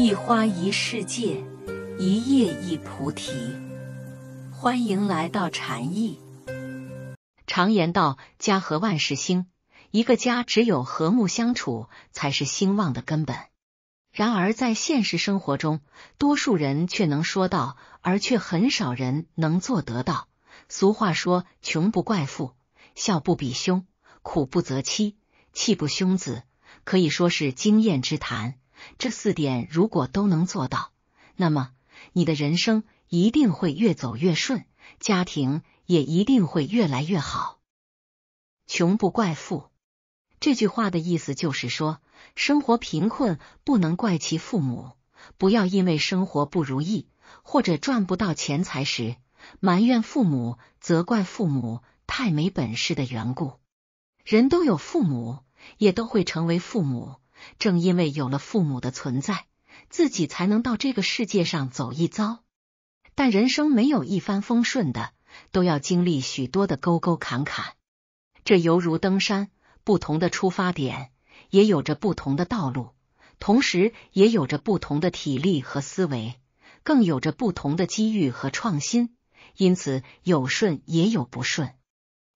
一花一世界，一叶一菩提。欢迎来到禅意。常言道，家和万事兴。一个家只有和睦相处，才是兴旺的根本。然而，在现实生活中，多数人却能说到，而却很少人能做得到。俗话说，穷不怪父，孝不比兄，苦不择妻，气不凶子，可以说是经验之谈。这四点如果都能做到，那么你的人生一定会越走越顺，家庭也一定会越来越好。穷不怪父这句话的意思就是说，生活贫困不能怪其父母，不要因为生活不如意或者赚不到钱财时埋怨父母、责怪父母太没本事的缘故。人都有父母，也都会成为父母。正因为有了父母的存在，自己才能到这个世界上走一遭。但人生没有一帆风顺的，都要经历许多的沟沟坎坎。这犹如登山，不同的出发点也有着不同的道路，同时也有着不同的体力和思维，更有着不同的机遇和创新。因此，有顺也有不顺。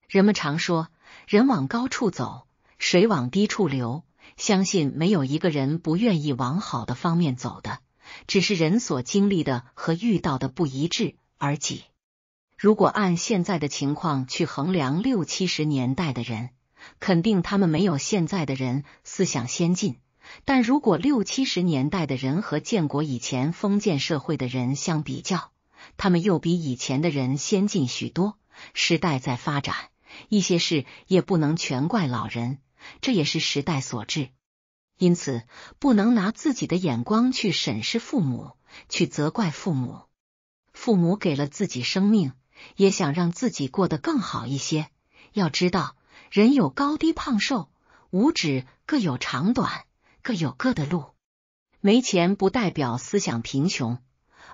人们常说：“人往高处走，水往低处流。”相信没有一个人不愿意往好的方面走的，只是人所经历的和遇到的不一致而已。如果按现在的情况去衡量六七十年代的人，肯定他们没有现在的人思想先进。但如果六七十年代的人和建国以前封建社会的人相比较，他们又比以前的人先进许多。时代在发展，一些事也不能全怪老人。这也是时代所致，因此不能拿自己的眼光去审视父母，去责怪父母。父母给了自己生命，也想让自己过得更好一些。要知道，人有高低胖瘦，五指各有长短，各有各的路。没钱不代表思想贫穷，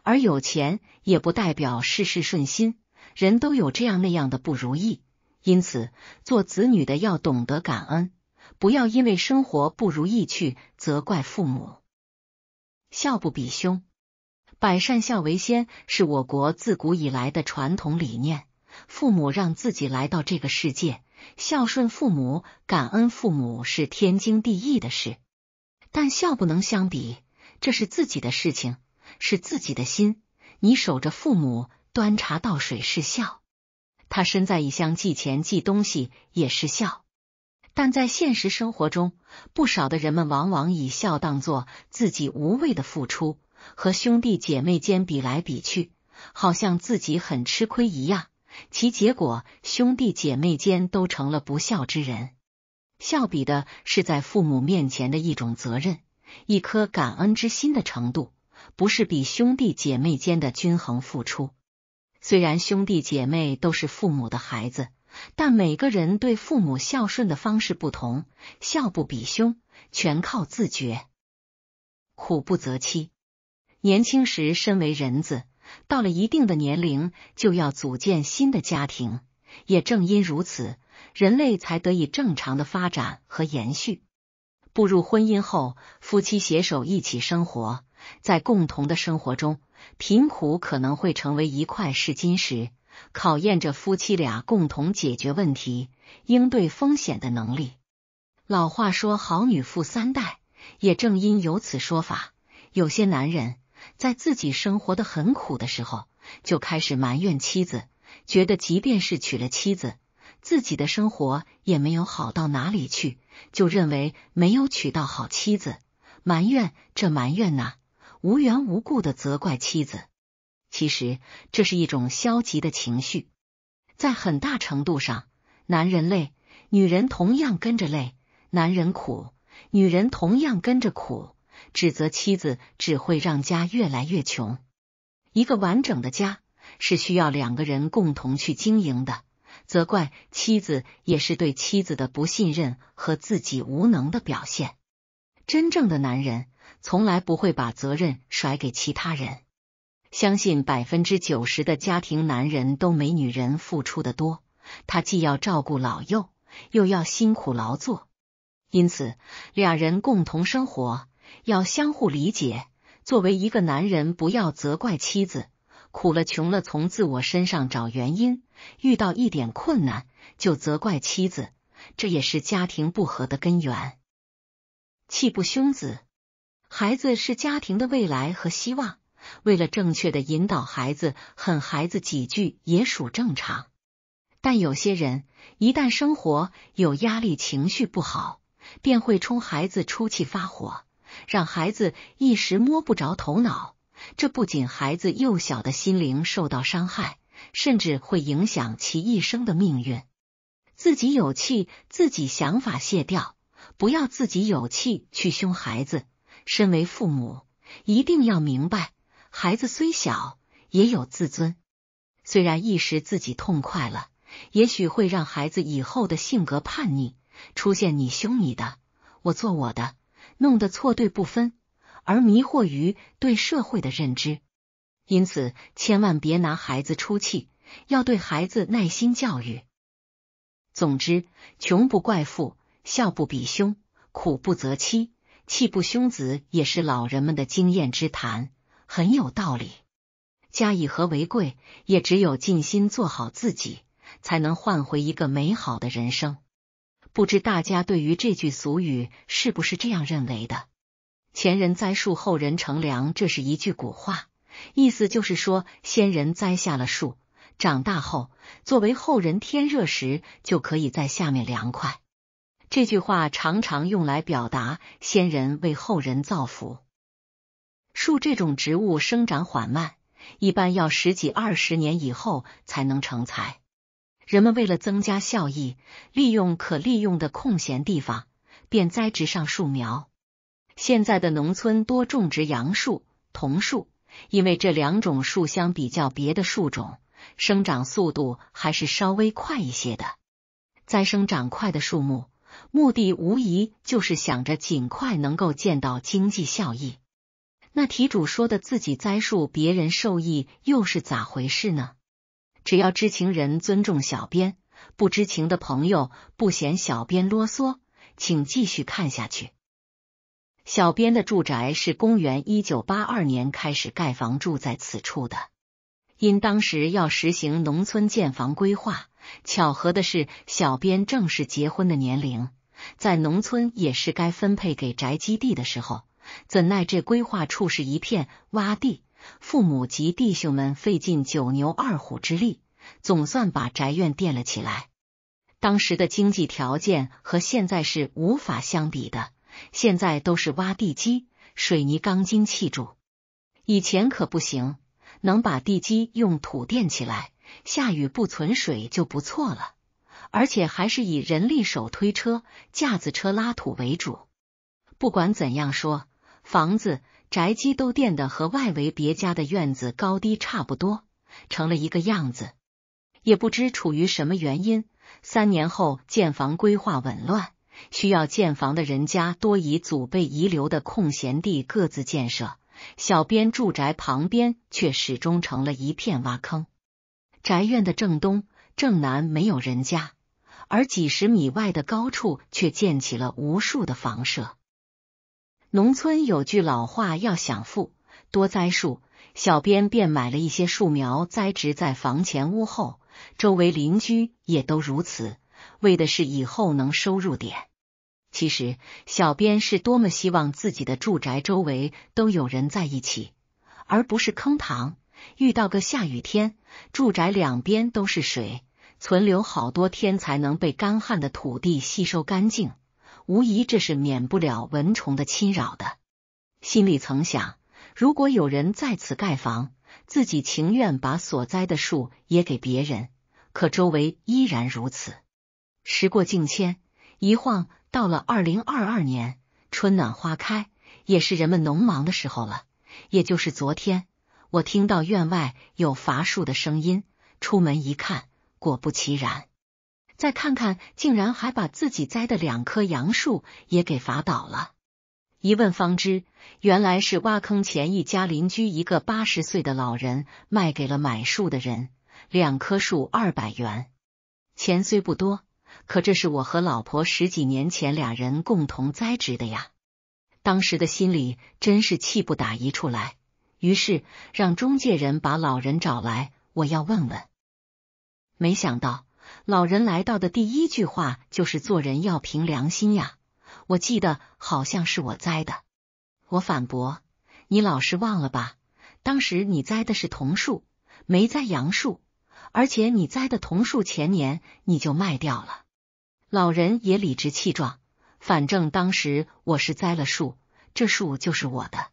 而有钱也不代表事事顺心。人都有这样那样的不如意，因此做子女的要懂得感恩。不要因为生活不如意去责怪父母。孝不比兄，百善孝为先，是我国自古以来的传统理念。父母让自己来到这个世界，孝顺父母、感恩父母是天经地义的事。但孝不能相比，这是自己的事情，是自己的心。你守着父母端茶倒水是孝，他身在异乡寄钱寄东西也是孝。但在现实生活中，不少的人们往往以孝当做自己无谓的付出，和兄弟姐妹间比来比去，好像自己很吃亏一样。其结果，兄弟姐妹间都成了不孝之人。孝比的是在父母面前的一种责任，一颗感恩之心的程度，不是比兄弟姐妹间的均衡付出。虽然兄弟姐妹都是父母的孩子。但每个人对父母孝顺的方式不同，孝不比凶，全靠自觉。苦不择妻。年轻时身为人子，到了一定的年龄，就要组建新的家庭。也正因如此，人类才得以正常的发展和延续。步入婚姻后，夫妻携手一起生活，在共同的生活中，贫苦可能会成为一块试金石。考验着夫妻俩共同解决问题、应对风险的能力。老话说“好女富三代”，也正因有此说法，有些男人在自己生活的很苦的时候，就开始埋怨妻子，觉得即便是娶了妻子，自己的生活也没有好到哪里去，就认为没有娶到好妻子，埋怨这埋怨那，无缘无故的责怪妻子。其实这是一种消极的情绪，在很大程度上，男人累，女人同样跟着累；男人苦，女人同样跟着苦。指责妻子只会让家越来越穷。一个完整的家是需要两个人共同去经营的，责怪妻子也是对妻子的不信任和自己无能的表现。真正的男人从来不会把责任甩给其他人。相信百分之九十的家庭男人都没女人付出的多，他既要照顾老幼，又要辛苦劳作，因此俩人共同生活要相互理解。作为一个男人，不要责怪妻子，苦了穷了从自我身上找原因，遇到一点困难就责怪妻子，这也是家庭不和的根源。气不凶子，孩子是家庭的未来和希望。为了正确的引导孩子，狠孩子几句也属正常。但有些人一旦生活有压力，情绪不好，便会冲孩子出气发火，让孩子一时摸不着头脑。这不仅孩子幼小的心灵受到伤害，甚至会影响其一生的命运。自己有气，自己想法卸掉，不要自己有气去凶孩子。身为父母，一定要明白。孩子虽小，也有自尊。虽然一时自己痛快了，也许会让孩子以后的性格叛逆，出现你凶你的，我做我的，弄得错对不分，而迷惑于对社会的认知。因此，千万别拿孩子出气，要对孩子耐心教育。总之，穷不怪父，孝不比兄，苦不择妻，气不凶子，也是老人们的经验之谈。很有道理，家以和为贵，也只有尽心做好自己，才能换回一个美好的人生。不知大家对于这句俗语是不是这样认为的？前人栽树，后人乘凉，这是一句古话，意思就是说，先人栽下了树，长大后作为后人，天热时就可以在下面凉快。这句话常常用来表达先人为后人造福。树这种植物生长缓慢，一般要十几二十年以后才能成材。人们为了增加效益，利用可利用的空闲地方，便栽植上树苗。现在的农村多种植杨树、桐树，因为这两种树相比较别的树种，生长速度还是稍微快一些的。栽生长快的树木，目的无疑就是想着尽快能够见到经济效益。那题主说的自己栽树，别人受益，又是咋回事呢？只要知情人尊重小编，不知情的朋友不嫌小编啰嗦，请继续看下去。小编的住宅是公元一九八二年开始盖房住在此处的，因当时要实行农村建房规划，巧合的是，小编正是结婚的年龄，在农村也是该分配给宅基地的时候。怎奈这规划处是一片洼地，父母及弟兄们费尽九牛二虎之力，总算把宅院垫了起来。当时的经济条件和现在是无法相比的，现在都是挖地基、水泥钢筋砌筑，以前可不行，能把地基用土垫起来，下雨不存水就不错了，而且还是以人力手推车、架子车拉土为主。不管怎样说。房子、宅基都垫的和外围别家的院子高低差不多，成了一个样子。也不知处于什么原因，三年后建房规划紊乱，需要建房的人家多以祖辈遗留的空闲地各自建设。小编住宅旁边却始终成了一片挖坑。宅院的正东、正南没有人家，而几十米外的高处却建起了无数的房舍。农村有句老话，要想富，多栽树。小编便买了一些树苗，栽植在房前屋后，周围邻居也都如此，为的是以后能收入点。其实，小编是多么希望自己的住宅周围都有人在一起，而不是坑塘。遇到个下雨天，住宅两边都是水，存留好多天才能被干旱的土地吸收干净。无疑，这是免不了蚊虫的侵扰的。心里曾想，如果有人在此盖房，自己情愿把所栽的树也给别人。可周围依然如此。时过境迁，一晃到了二零二二年，春暖花开，也是人们农忙的时候了。也就是昨天，我听到院外有伐树的声音，出门一看，果不其然。再看看，竟然还把自己栽的两棵杨树也给伐倒了。一问方知，原来是挖坑前一家邻居一个八十岁的老人卖给了买树的人，两棵树二百元。钱虽不多，可这是我和老婆十几年前俩人共同栽植的呀。当时的心里真是气不打一处来，于是让中介人把老人找来，我要问问。没想到。老人来到的第一句话就是做人要凭良心呀！我记得好像是我栽的，我反驳你，老是忘了吧？当时你栽的是桐树，没栽杨树，而且你栽的桐树前年你就卖掉了。老人也理直气壮，反正当时我是栽了树，这树就是我的。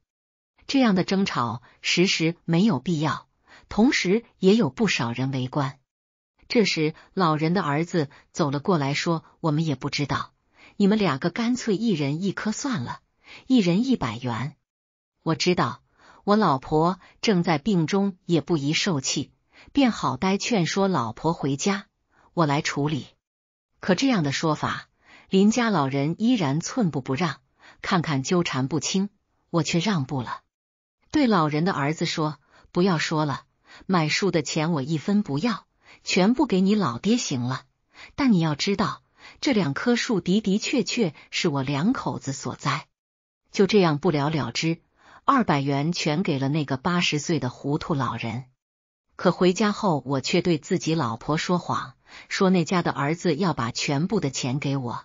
这样的争吵时时没有必要，同时也有不少人围观。这时，老人的儿子走了过来，说：“我们也不知道，你们两个干脆一人一颗算了，一人一百元。”我知道我老婆正在病中，也不宜受气，便好歹劝说老婆回家，我来处理。可这样的说法，林家老人依然寸步不让，看看纠缠不清，我却让步了，对老人的儿子说：“不要说了，买树的钱我一分不要。”全部给你老爹行了，但你要知道，这两棵树的的确确是我两口子所栽。就这样不了了之，二百元全给了那个八十岁的糊涂老人。可回家后，我却对自己老婆说谎，说那家的儿子要把全部的钱给我，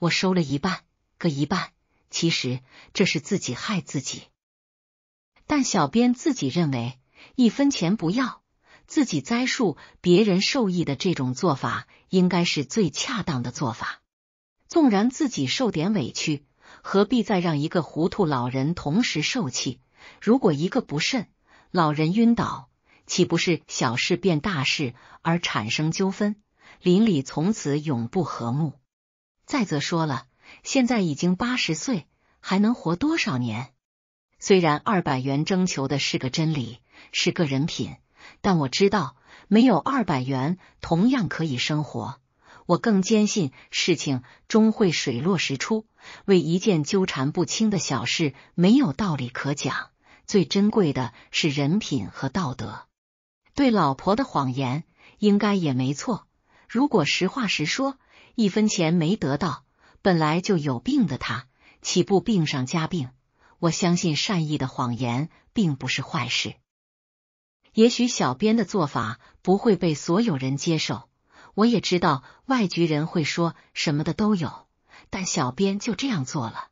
我收了一半各一半。其实这是自己害自己。但小编自己认为，一分钱不要。自己栽树，别人受益的这种做法应该是最恰当的做法。纵然自己受点委屈，何必再让一个糊涂老人同时受气？如果一个不慎，老人晕倒，岂不是小事变大事而产生纠纷，邻里从此永不和睦？再则说了，现在已经八十岁，还能活多少年？虽然二百元征求的是个真理，是个人品。但我知道，没有二百元同样可以生活。我更坚信，事情终会水落石出。为一件纠缠不清的小事，没有道理可讲。最珍贵的是人品和道德。对老婆的谎言，应该也没错。如果实话实说，一分钱没得到，本来就有病的他，岂不病上加病？我相信，善意的谎言并不是坏事。也许小编的做法不会被所有人接受，我也知道外局人会说什么的都有，但小编就这样做了。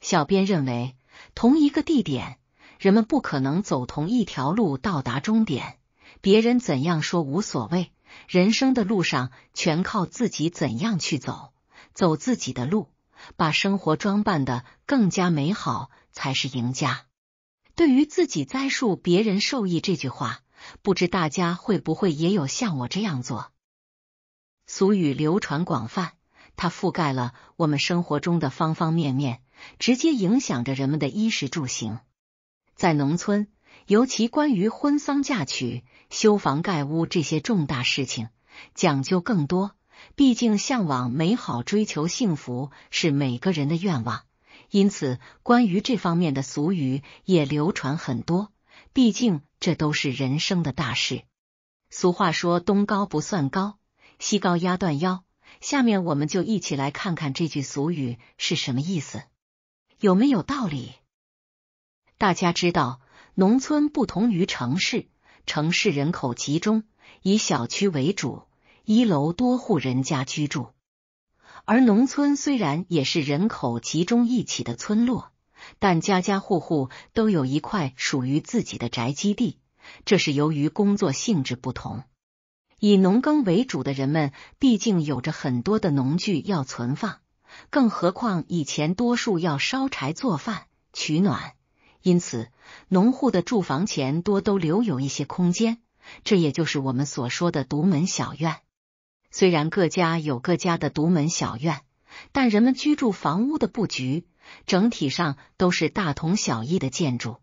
小编认为，同一个地点，人们不可能走同一条路到达终点。别人怎样说无所谓，人生的路上全靠自己怎样去走，走自己的路，把生活装扮的更加美好才是赢家。对于自己栽树，别人受益这句话，不知大家会不会也有像我这样做？俗语流传广泛，它覆盖了我们生活中的方方面面，直接影响着人们的衣食住行。在农村，尤其关于婚丧嫁娶、修房盖屋这些重大事情，讲究更多。毕竟向往美好、追求幸福是每个人的愿望。因此，关于这方面的俗语也流传很多。毕竟，这都是人生的大事。俗话说：“东高不算高，西高压断腰。”下面，我们就一起来看看这句俗语是什么意思，有没有道理。大家知道，农村不同于城市，城市人口集中，以小区为主，一楼多户人家居住。而农村虽然也是人口集中一起的村落，但家家户户都有一块属于自己的宅基地。这是由于工作性质不同，以农耕为主的人们毕竟有着很多的农具要存放，更何况以前多数要烧柴做饭取暖，因此农户的住房前多都留有一些空间，这也就是我们所说的独门小院。虽然各家有各家的独门小院，但人们居住房屋的布局整体上都是大同小异的建筑，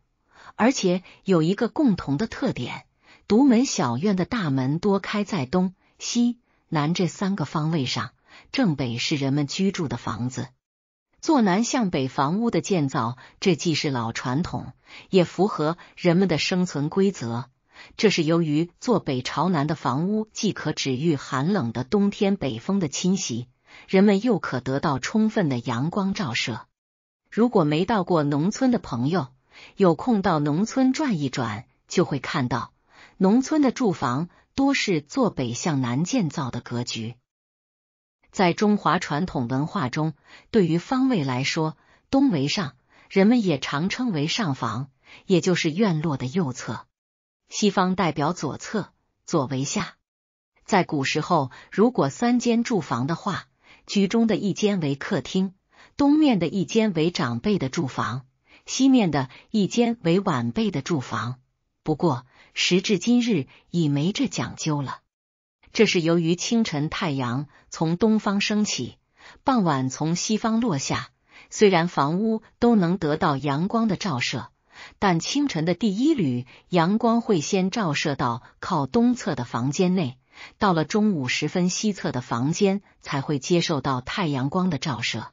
而且有一个共同的特点：独门小院的大门多开在东、西、南这三个方位上，正北是人们居住的房子。坐南向北房屋的建造，这既是老传统，也符合人们的生存规则。这是由于坐北朝南的房屋，既可止御寒冷的冬天北风的侵袭，人们又可得到充分的阳光照射。如果没到过农村的朋友，有空到农村转一转，就会看到农村的住房多是坐北向南建造的格局。在中华传统文化中，对于方位来说，东为上，人们也常称为上房，也就是院落的右侧。西方代表左侧，左为下。在古时候，如果三间住房的话，居中的一间为客厅，东面的一间为长辈的住房，西面的一间为晚辈的住房。不过，时至今日已没这讲究了。这是由于清晨太阳从东方升起，傍晚从西方落下，虽然房屋都能得到阳光的照射。但清晨的第一缕阳光会先照射到靠东侧的房间内，到了中午时分，西侧的房间才会接受到太阳光的照射。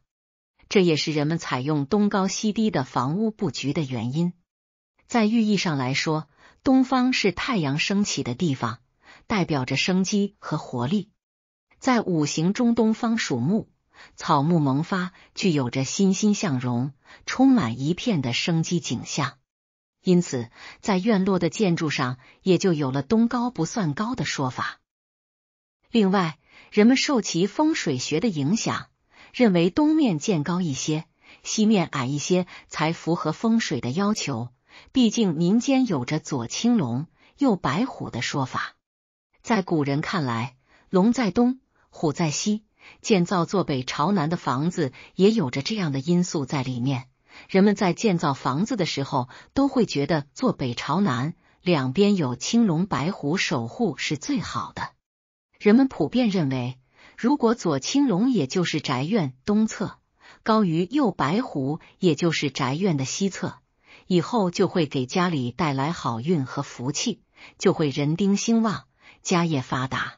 这也是人们采用东高西低的房屋布局的原因。在寓意上来说，东方是太阳升起的地方，代表着生机和活力。在五行中，东方属木，草木萌发，具有着欣欣向荣、充满一片的生机景象。因此，在院落的建筑上也就有了东高不算高的说法。另外，人们受其风水学的影响，认为东面建高一些，西面矮一些才符合风水的要求。毕竟，民间有着左青龙，右白虎的说法。在古人看来，龙在东，虎在西，建造坐北朝南的房子也有着这样的因素在里面。人们在建造房子的时候，都会觉得坐北朝南，两边有青龙白虎守护是最好的。人们普遍认为，如果左青龙也就是宅院东侧高于右白虎也就是宅院的西侧，以后就会给家里带来好运和福气，就会人丁兴旺，家业发达。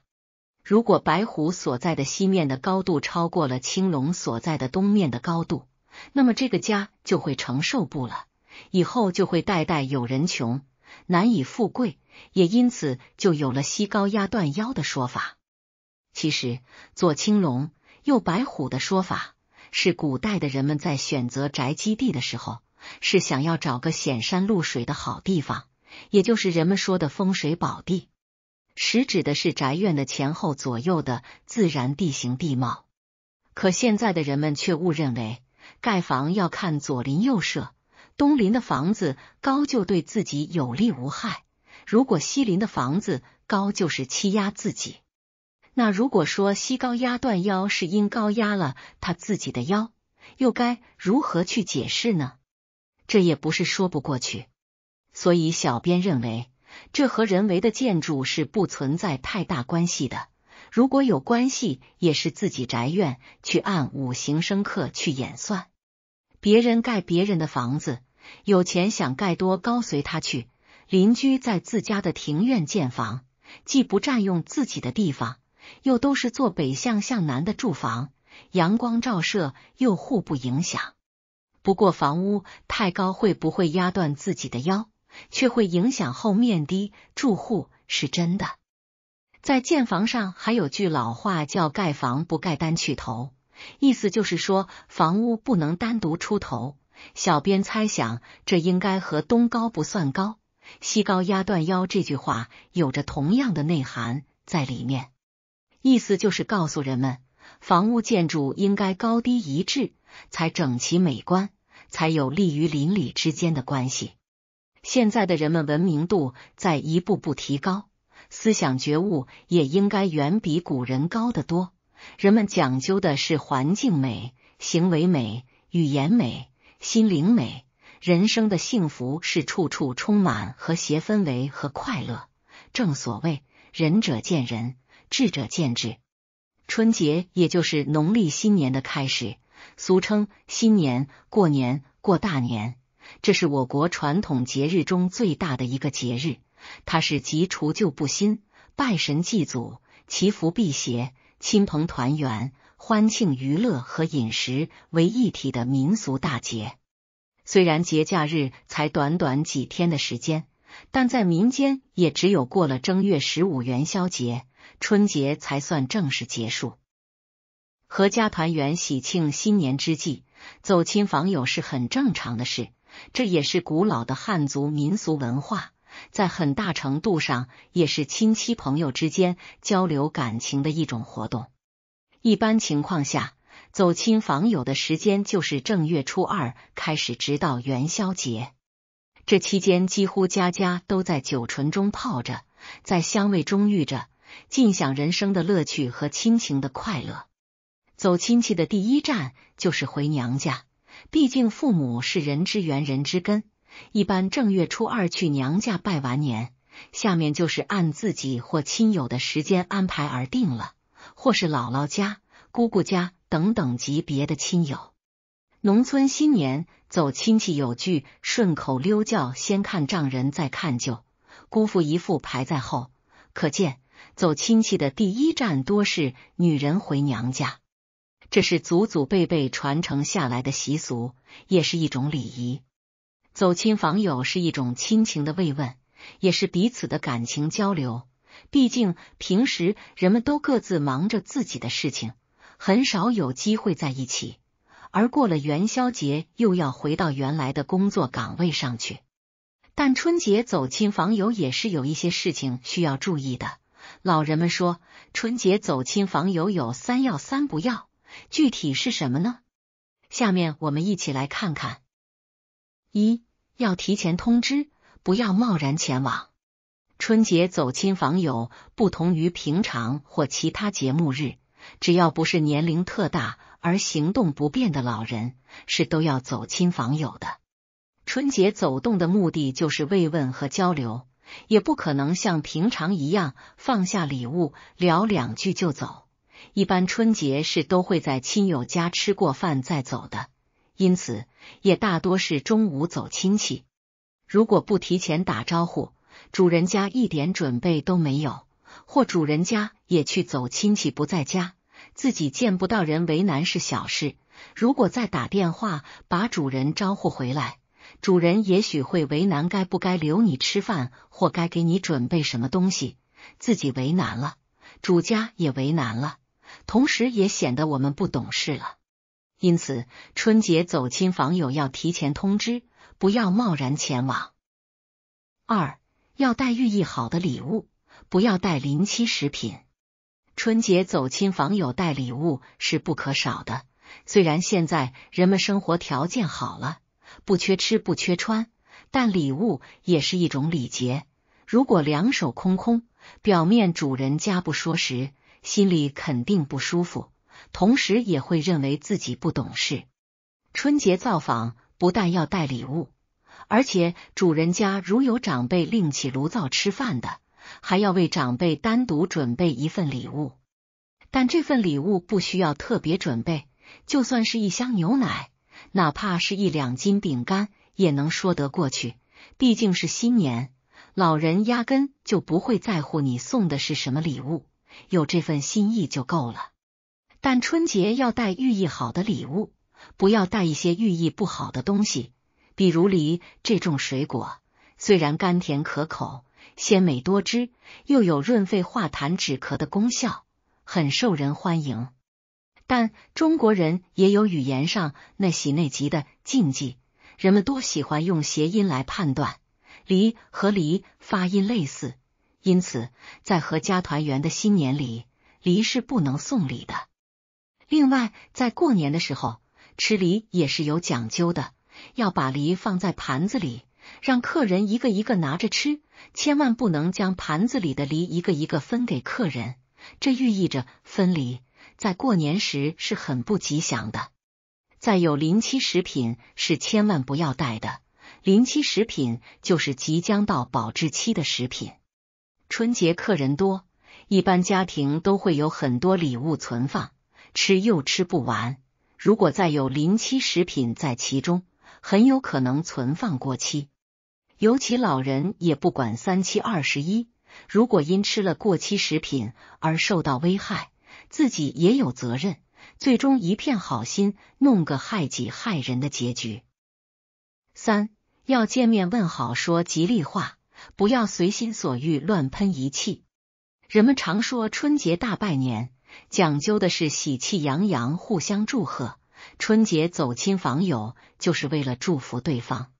如果白虎所在的西面的高度超过了青龙所在的东面的高度。那么这个家就会承受不了，以后就会代代有人穷，难以富贵，也因此就有了西高压断腰的说法。其实左青龙，右白虎的说法，是古代的人们在选择宅基地的时候，是想要找个显山露水的好地方，也就是人们说的风水宝地。实指的是宅院的前后左右的自然地形地貌。可现在的人们却误认为。盖房要看左邻右舍，东邻的房子高就对自己有利无害；如果西邻的房子高，就是欺压自己。那如果说西高压断腰是因高压了他自己的腰，又该如何去解释呢？这也不是说不过去。所以小编认为，这和人为的建筑是不存在太大关系的。如果有关系，也是自己宅院去按五行生克去演算。别人盖别人的房子，有钱想盖多高随他去。邻居在自家的庭院建房，既不占用自己的地方，又都是坐北向向南的住房，阳光照射又互不影响。不过房屋太高会不会压断自己的腰，却会影响后面的住户，是真的。在建房上还有句老话叫“盖房不盖单去头”，意思就是说房屋不能单独出头。小编猜想，这应该和“东高不算高，西高压断腰”这句话有着同样的内涵在里面。意思就是告诉人们，房屋建筑应该高低一致，才整齐美观，才有利于邻里之间的关系。现在的人们文明度在一步步提高。思想觉悟也应该远比古人高得多。人们讲究的是环境美、行为美、语言美、心灵美。人生的幸福是处处充满和谐氛围和快乐。正所谓仁者见仁，智者见智。春节也就是农历新年的开始，俗称新年、过年、过大年。这是我国传统节日中最大的一个节日。它是集除旧布新、拜神祭祖、祈福辟邪、亲朋团圆、欢庆娱乐和饮食为一体的民俗大节。虽然节假日才短短几天的时间，但在民间也只有过了正月十五元宵节、春节才算正式结束。合家团圆、喜庆新年之际，走亲访友是很正常的事，这也是古老的汉族民俗文化。在很大程度上，也是亲戚朋友之间交流感情的一种活动。一般情况下，走亲访友的时间就是正月初二开始，直到元宵节。这期间，几乎家家都在酒醇中泡着，在香味中遇着，尽享人生的乐趣和亲情的快乐。走亲戚的第一站就是回娘家，毕竟父母是人之源，人之根。一般正月初二去娘家拜完年，下面就是按自己或亲友的时间安排而定了，或是姥姥家、姑姑家等等级别的亲友。农村新年走亲戚有句顺口溜叫“先看丈人，再看舅，姑父姨父排在后”，可见走亲戚的第一站多是女人回娘家，这是祖祖辈辈传承下来的习俗，也是一种礼仪。走亲访友是一种亲情的慰问，也是彼此的感情交流。毕竟平时人们都各自忙着自己的事情，很少有机会在一起。而过了元宵节，又要回到原来的工作岗位上去。但春节走亲访友也是有一些事情需要注意的。老人们说，春节走亲访友有三要三不要，具体是什么呢？下面我们一起来看看。一要提前通知，不要贸然前往。春节走亲访友不同于平常或其他节目日，只要不是年龄特大而行动不便的老人，是都要走亲访友的。春节走动的目的就是慰问和交流，也不可能像平常一样放下礼物聊两句就走。一般春节是都会在亲友家吃过饭再走的。因此，也大多是中午走亲戚。如果不提前打招呼，主人家一点准备都没有，或主人家也去走亲戚不在家，自己见不到人为难是小事。如果再打电话把主人招呼回来，主人也许会为难该不该留你吃饭，或该给你准备什么东西，自己为难了，主家也为难了，同时也显得我们不懂事了。因此，春节走亲访友要提前通知，不要贸然前往。二要带寓意好的礼物，不要带临期食品。春节走亲访友带礼物是不可少的。虽然现在人们生活条件好了，不缺吃不缺穿，但礼物也是一种礼节。如果两手空空，表面主人家不说时，心里肯定不舒服。同时也会认为自己不懂事。春节造访不但要带礼物，而且主人家如有长辈另起炉灶吃饭的，还要为长辈单独准备一份礼物。但这份礼物不需要特别准备，就算是一箱牛奶，哪怕是一两斤饼干，也能说得过去。毕竟是新年，老人压根就不会在乎你送的是什么礼物，有这份心意就够了。但春节要带寓意好的礼物，不要带一些寓意不好的东西，比如梨这种水果。虽然甘甜可口、鲜美多汁，又有润肺化痰、止咳的功效，很受人欢迎。但中国人也有语言上那喜那吉的禁忌，人们多喜欢用谐音来判断，梨和梨发音类似，因此在和家团圆的新年里，梨是不能送礼的。另外，在过年的时候吃梨也是有讲究的，要把梨放在盘子里，让客人一个一个拿着吃，千万不能将盘子里的梨一个一个分给客人。这寓意着分离，在过年时是很不吉祥的。再有临期食品是千万不要带的，临期食品就是即将到保质期的食品。春节客人多，一般家庭都会有很多礼物存放。吃又吃不完，如果再有临期食品在其中，很有可能存放过期。尤其老人也不管三七二十一，如果因吃了过期食品而受到危害，自己也有责任。最终一片好心，弄个害己害人的结局。三要见面问好，说吉利话，不要随心所欲乱喷一气。人们常说春节大拜年。讲究的是喜气洋洋，互相祝贺。春节走亲访友就是为了祝福对方，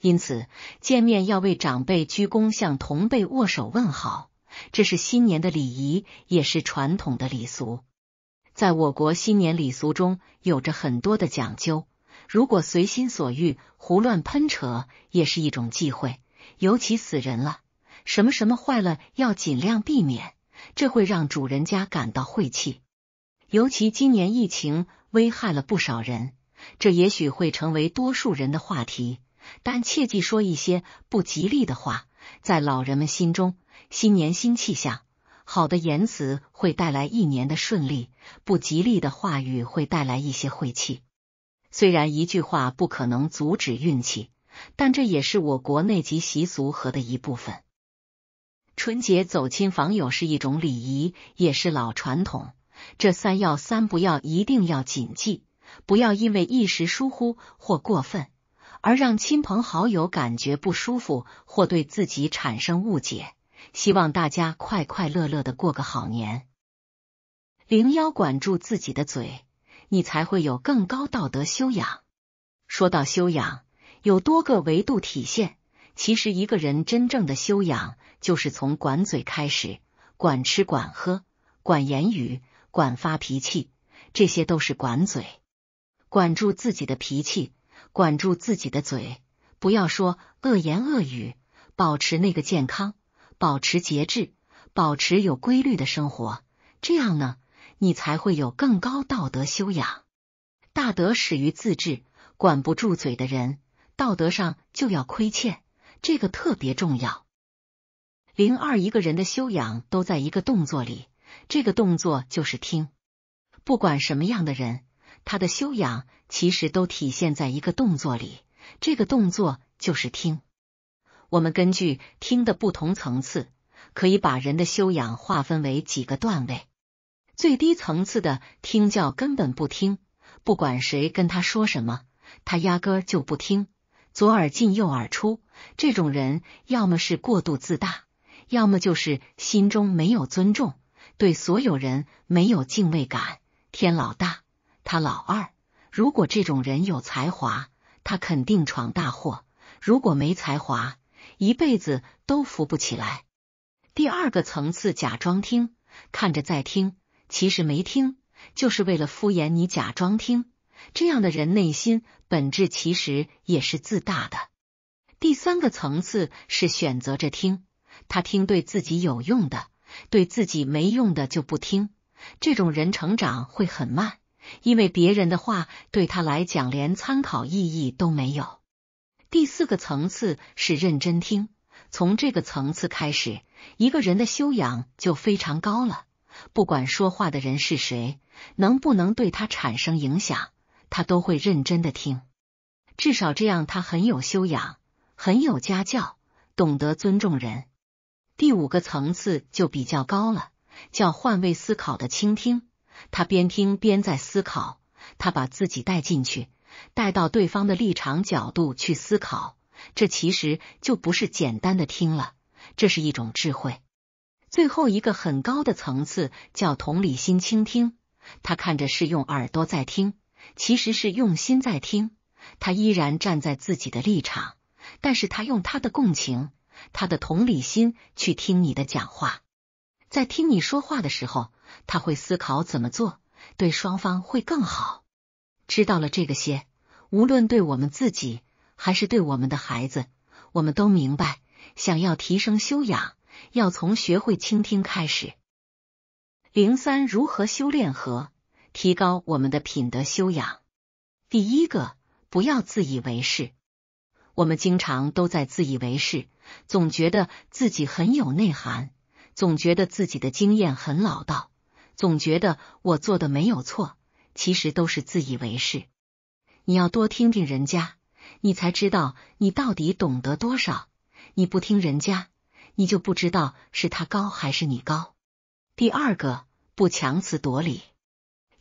因此见面要为长辈鞠躬，向同辈握手问好，这是新年的礼仪，也是传统的礼俗。在我国新年礼俗中有着很多的讲究，如果随心所欲、胡乱喷扯也是一种忌讳，尤其死人了，什么什么坏了，要尽量避免。这会让主人家感到晦气，尤其今年疫情危害了不少人，这也许会成为多数人的话题。但切记说一些不吉利的话，在老人们心中，新年新气象，好的言辞会带来一年的顺利，不吉利的话语会带来一些晦气。虽然一句话不可能阻止运气，但这也是我国内及习俗和的一部分。春节走亲访友是一种礼仪，也是老传统。这三要三不要一定要谨记，不要因为一时疏忽或过分而让亲朋好友感觉不舒服或对自己产生误解。希望大家快快乐乐的过个好年。零幺，管住自己的嘴，你才会有更高道德修养。说到修养，有多个维度体现。其实，一个人真正的修养，就是从管嘴开始。管吃、管喝、管言语、管发脾气，这些都是管嘴。管住自己的脾气，管住自己的嘴，不要说恶言恶语，保持那个健康，保持节制，保持有规律的生活，这样呢，你才会有更高道德修养。大德始于自治，管不住嘴的人，道德上就要亏欠。这个特别重要。零二一个人的修养都在一个动作里，这个动作就是听。不管什么样的人，他的修养其实都体现在一个动作里，这个动作就是听。我们根据听的不同层次，可以把人的修养划分为几个段位。最低层次的听教根本不听，不管谁跟他说什么，他压根就不听，左耳进右耳出。这种人要么是过度自大，要么就是心中没有尊重，对所有人没有敬畏感。天老大，他老二。如果这种人有才华，他肯定闯大祸；如果没才华，一辈子都扶不起来。第二个层次，假装听，看着在听，其实没听，就是为了敷衍你，假装听。这样的人内心本质其实也是自大的。第三个层次是选择着听，他听对自己有用的，对自己没用的就不听。这种人成长会很慢，因为别人的话对他来讲连参考意义都没有。第四个层次是认真听，从这个层次开始，一个人的修养就非常高了。不管说话的人是谁，能不能对他产生影响，他都会认真的听，至少这样他很有修养。很有家教，懂得尊重人。第五个层次就比较高了，叫换位思考的倾听。他边听边在思考，他把自己带进去，带到对方的立场角度去思考。这其实就不是简单的听了，这是一种智慧。最后一个很高的层次叫同理心倾听。他看着是用耳朵在听，其实是用心在听。他依然站在自己的立场。但是他用他的共情，他的同理心去听你的讲话，在听你说话的时候，他会思考怎么做对双方会更好。知道了这个些，无论对我们自己还是对我们的孩子，我们都明白，想要提升修养，要从学会倾听开始。零三如何修炼和提高我们的品德修养？第一个，不要自以为是。我们经常都在自以为是，总觉得自己很有内涵，总觉得自己的经验很老道，总觉得我做的没有错，其实都是自以为是。你要多听听人家，你才知道你到底懂得多少。你不听人家，你就不知道是他高还是你高。第二个，不强词夺理。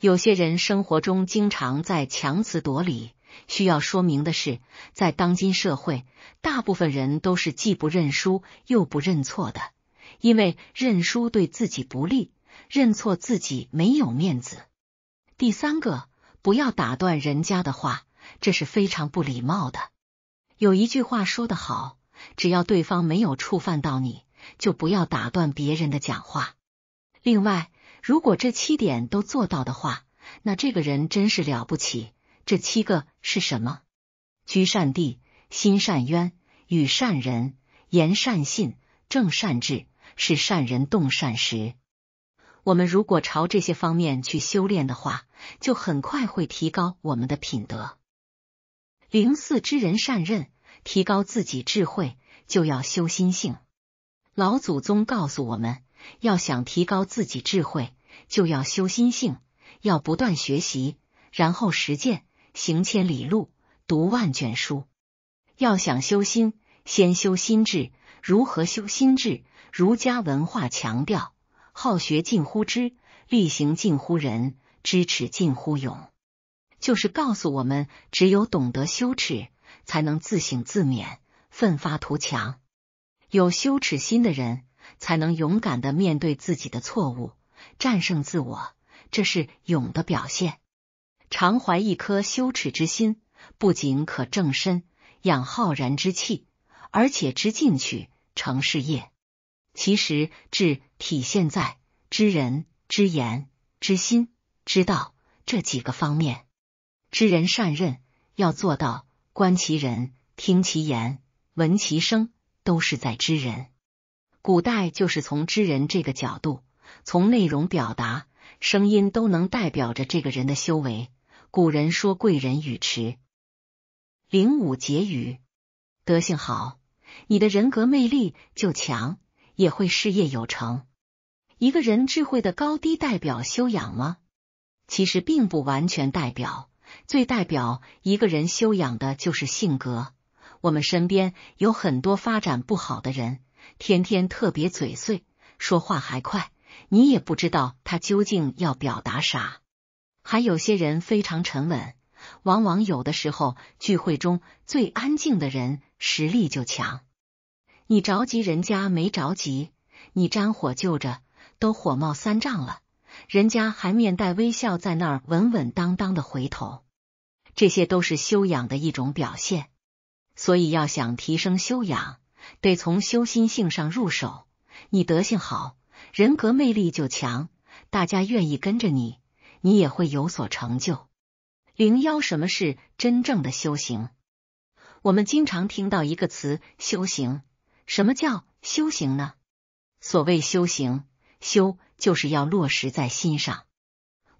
有些人生活中经常在强词夺理。需要说明的是，在当今社会，大部分人都是既不认输又不认错的，因为认输对自己不利，认错自己没有面子。第三个，不要打断人家的话，这是非常不礼貌的。有一句话说得好，只要对方没有触犯到你，就不要打断别人的讲话。另外，如果这七点都做到的话，那这个人真是了不起。这七个是什么？居善地，心善渊，与善人，言善信，正善治，是善人动善时。我们如果朝这些方面去修炼的话，就很快会提高我们的品德。灵寺之人善任，提高自己智慧就要修心性。老祖宗告诉我们，要想提高自己智慧，就要修心性，要不断学习，然后实践。行千里路，读万卷书。要想修心，先修心智。如何修心智？儒家文化强调：好学近乎知，力行近乎仁，知耻近乎勇。就是告诉我们，只有懂得羞耻，才能自省自勉，奋发图强。有羞耻心的人，才能勇敢的面对自己的错误，战胜自我，这是勇的表现。常怀一颗羞耻之心，不仅可正身养浩然之气，而且知进取成事业。其实，智体现在知人、知言、知心、知道这几个方面。知人善任要做到：观其人，听其言，闻其声，都是在知人。古代就是从知人这个角度，从内容表达、声音都能代表着这个人的修为。古人说：“贵人语迟，灵武结语，德性好，你的人格魅力就强，也会事业有成。”一个人智慧的高低代表修养吗？其实并不完全代表，最代表一个人修养的就是性格。我们身边有很多发展不好的人，天天特别嘴碎，说话还快，你也不知道他究竟要表达啥。还有些人非常沉稳，往往有的时候聚会中最安静的人实力就强。你着急，人家没着急；你沾火就着，都火冒三丈了，人家还面带微笑在那儿稳稳当当的回头。这些都是修养的一种表现。所以要想提升修养，得从修心性上入手。你德性好，人格魅力就强，大家愿意跟着你。你也会有所成就。零幺，什么是真正的修行？我们经常听到一个词“修行”，什么叫修行呢？所谓修行，修就是要落实在心上。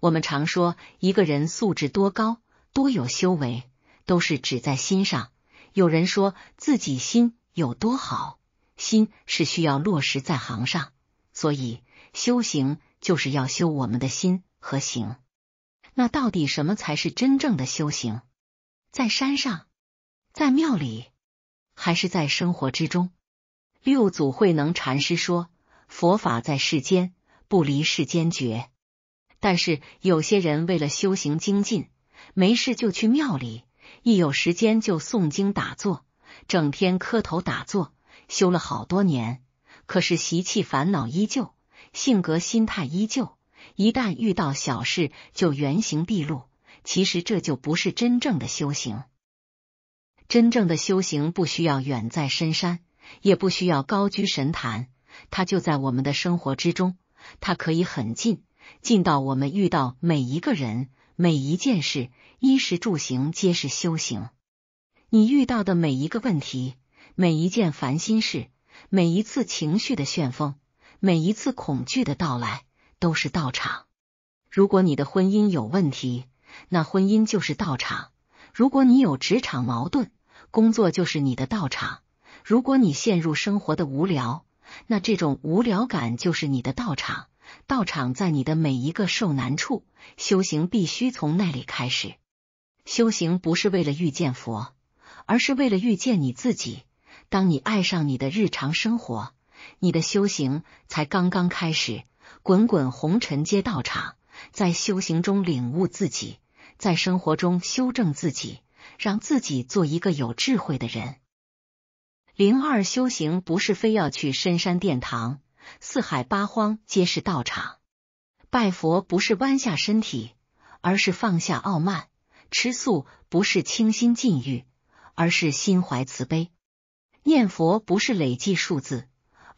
我们常说一个人素质多高、多有修为，都是指在心上。有人说自己心有多好，心是需要落实在行上。所以，修行就是要修我们的心。和行，那到底什么才是真正的修行？在山上，在庙里，还是在生活之中？六祖慧能禅师说：“佛法在世间，不离世间觉。”但是有些人为了修行精进，没事就去庙里，一有时间就诵经打坐，整天磕头打坐，修了好多年，可是习气烦恼依旧，性格心态依旧。一旦遇到小事，就原形毕露。其实这就不是真正的修行。真正的修行不需要远在深山，也不需要高居神坛，它就在我们的生活之中。它可以很近，近到我们遇到每一个人、每一件事，衣食住行皆是修行。你遇到的每一个问题、每一件烦心事、每一次情绪的旋风、每一次恐惧的到来。都是道场。如果你的婚姻有问题，那婚姻就是道场；如果你有职场矛盾，工作就是你的道场；如果你陷入生活的无聊，那这种无聊感就是你的道场。道场在你的每一个受难处，修行必须从那里开始。修行不是为了遇见佛，而是为了遇见你自己。当你爱上你的日常生活，你的修行才刚刚开始。滚滚红尘皆道场，在修行中领悟自己，在生活中修正自己，让自己做一个有智慧的人。灵二修行不是非要去深山殿堂，四海八荒皆是道场。拜佛不是弯下身体，而是放下傲慢；吃素不是清心禁欲，而是心怀慈悲；念佛不是累计数字，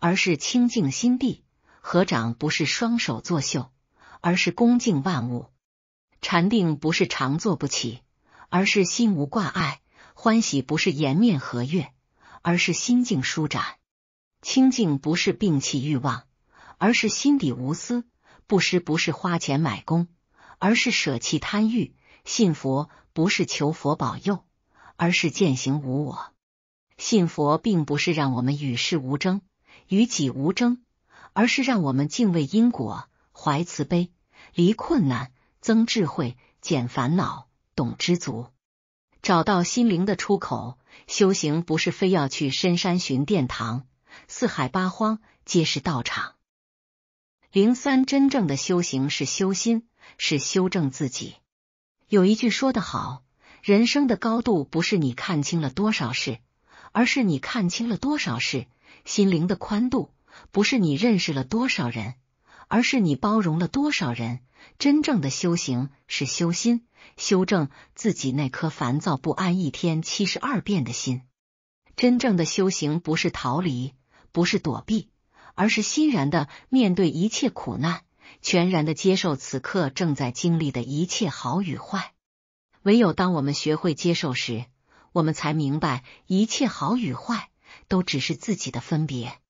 而是清净心地。合掌不是双手作秀，而是恭敬万物；禅定不是常坐不起，而是心无挂碍；欢喜不是颜面和悦，而是心境舒展；清净不是摒弃欲望，而是心底无私；布施不是花钱买功，而是舍弃贪欲；信佛不是求佛保佑，而是践行无我；信佛并不是让我们与世无争、与己无争。而是让我们敬畏因果，怀慈悲，离困难，增智慧，减烦恼，懂知足，找到心灵的出口。修行不是非要去深山寻殿堂，四海八荒皆是道场。零三真正的修行是修心，是修正自己。有一句说得好：人生的高度不是你看清了多少事，而是你看清了多少事，心灵的宽度。不是你认识了多少人，而是你包容了多少人。真正的修行是修心，修正自己那颗烦躁不安、一天七十二变的心。真正的修行不是逃离，不是躲避，而是欣然的面对一切苦难，全然的接受此刻正在经历的一切好与坏。唯有当我们学会接受时，我们才明白一切好与坏都只是自己的分别。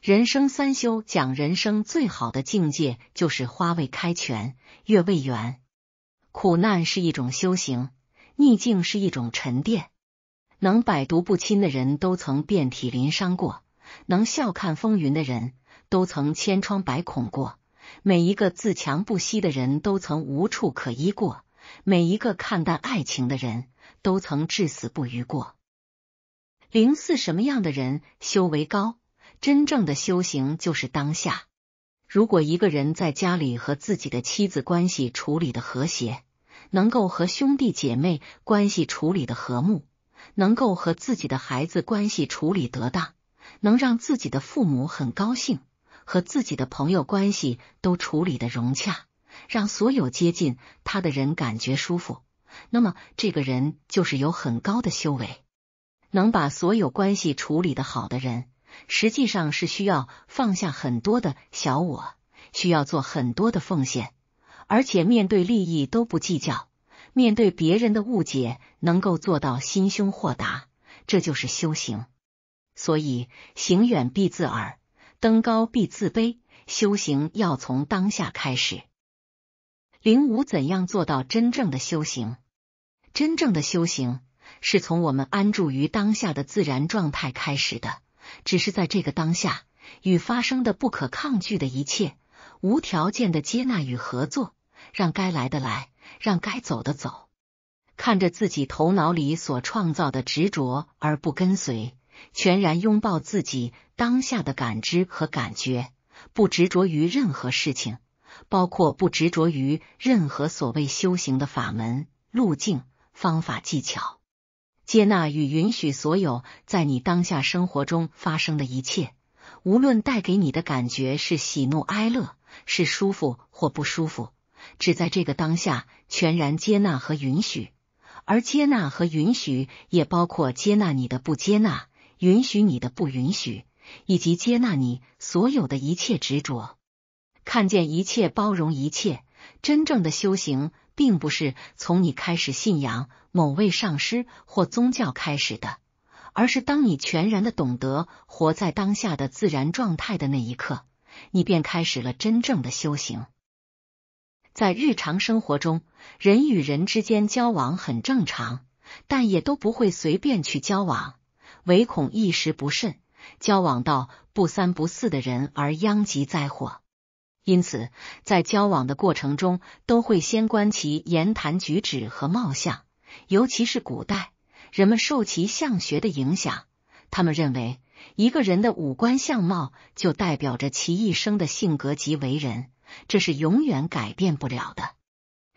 人生三修，讲人生最好的境界就是花未开全，月未圆。苦难是一种修行，逆境是一种沉淀。能百毒不侵的人都曾遍体鳞伤过，能笑看风云的人都曾千疮百孔过，每一个自强不息的人都曾无处可依过，每一个看淡爱情的人都曾至死不渝过。零四什么样的人修为高？真正的修行就是当下。如果一个人在家里和自己的妻子关系处理的和谐，能够和兄弟姐妹关系处理的和睦，能够和自己的孩子关系处理得当，能让自己的父母很高兴，和自己的朋友关系都处理的融洽，让所有接近他的人感觉舒服，那么这个人就是有很高的修为，能把所有关系处理的好的人。实际上是需要放下很多的小我，需要做很多的奉献，而且面对利益都不计较，面对别人的误解能够做到心胸豁达，这就是修行。所以行远必自耳，登高必自卑。修行要从当下开始。零五，怎样做到真正的修行？真正的修行是从我们安住于当下的自然状态开始的。只是在这个当下，与发生的不可抗拒的一切无条件的接纳与合作，让该来的来，让该走的走。看着自己头脑里所创造的执着而不跟随，全然拥抱自己当下的感知和感觉，不执着于任何事情，包括不执着于任何所谓修行的法门、路径、方法、技巧。接纳与允许所有在你当下生活中发生的一切，无论带给你的感觉是喜怒哀乐，是舒服或不舒服，只在这个当下全然接纳和允许。而接纳和允许也包括接纳你的不接纳，允许你的不允许，以及接纳你所有的一切执着，看见一切，包容一切。真正的修行。并不是从你开始信仰某位上师或宗教开始的，而是当你全然的懂得活在当下的自然状态的那一刻，你便开始了真正的修行。在日常生活中，人与人之间交往很正常，但也都不会随便去交往，唯恐一时不慎，交往到不三不四的人而殃及灾祸。因此，在交往的过程中，都会先观其言谈举止和貌相，尤其是古代人们受其相学的影响，他们认为一个人的五官相貌就代表着其一生的性格及为人，这是永远改变不了的。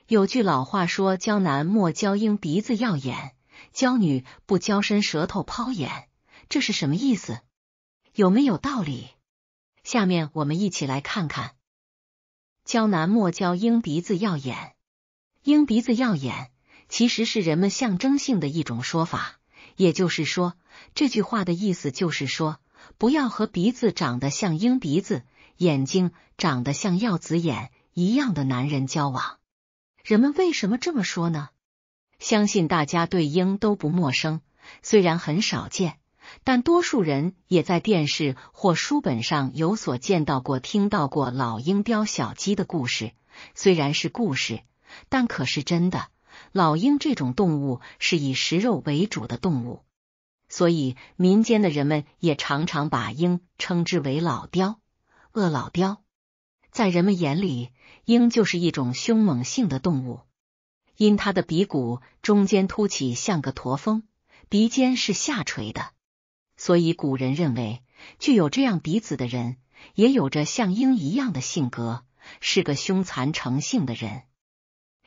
有句老话说：“教男莫教鹰鼻子，耀眼；教女不教伸舌头，抛眼。”这是什么意思？有没有道理？下面我们一起来看看。交男莫交鹰鼻子耀眼，鹰鼻子耀眼其实是人们象征性的一种说法，也就是说这句话的意思就是说，不要和鼻子长得像鹰鼻子、眼睛长得像耀子眼一样的男人交往。人们为什么这么说呢？相信大家对鹰都不陌生，虽然很少见。但多数人也在电视或书本上有所见到过、听到过老鹰叼小鸡的故事。虽然是故事，但可是真的。老鹰这种动物是以食肉为主的动物，所以民间的人们也常常把鹰称之为老雕、恶老雕。在人们眼里，鹰就是一种凶猛性的动物，因它的鼻骨中间凸起像个驼峰，鼻尖是下垂的。所以古人认为，具有这样鼻子的人，也有着像鹰一样的性格，是个凶残成性的人。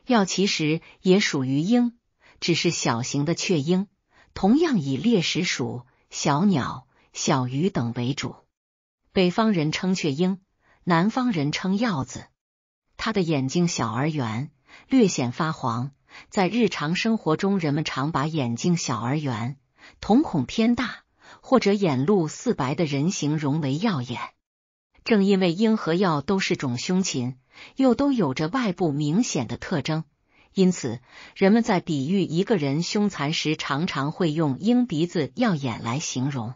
鹞其实也属于鹰，只是小型的雀鹰，同样以猎食鼠、小鸟、小鱼等为主。北方人称雀鹰，南方人称鹞子。它的眼睛小而圆，略显发黄。在日常生活中，人们常把眼睛小而圆、瞳孔偏大。或者眼露似白的人形，容为耀眼。正因为鹰和药都是种凶禽，又都有着外部明显的特征，因此人们在比喻一个人凶残时，常常会用鹰鼻子、耀眼来形容。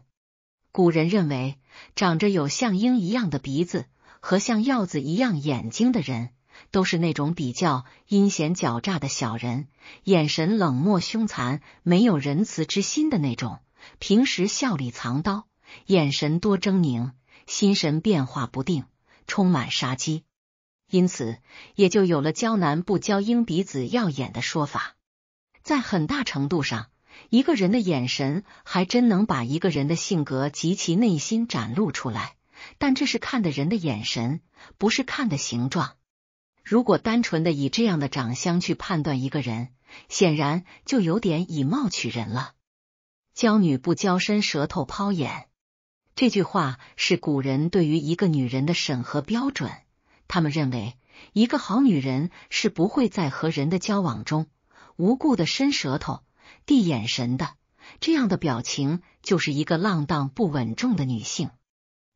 古人认为，长着有像鹰一样的鼻子和像鹞子一样眼睛的人，都是那种比较阴险狡诈的小人，眼神冷漠、凶残，没有仁慈之心的那种。平时笑里藏刀，眼神多狰狞，心神变化不定，充满杀机，因此也就有了“交男不交鹰鼻子，耀眼”的说法。在很大程度上，一个人的眼神还真能把一个人的性格及其内心展露出来。但这是看的人的眼神，不是看的形状。如果单纯的以这样的长相去判断一个人，显然就有点以貌取人了。娇女不娇伸舌头抛眼，这句话是古人对于一个女人的审核标准。他们认为，一个好女人是不会在和人的交往中无故的伸舌头、递眼神的。这样的表情就是一个浪荡不稳重的女性。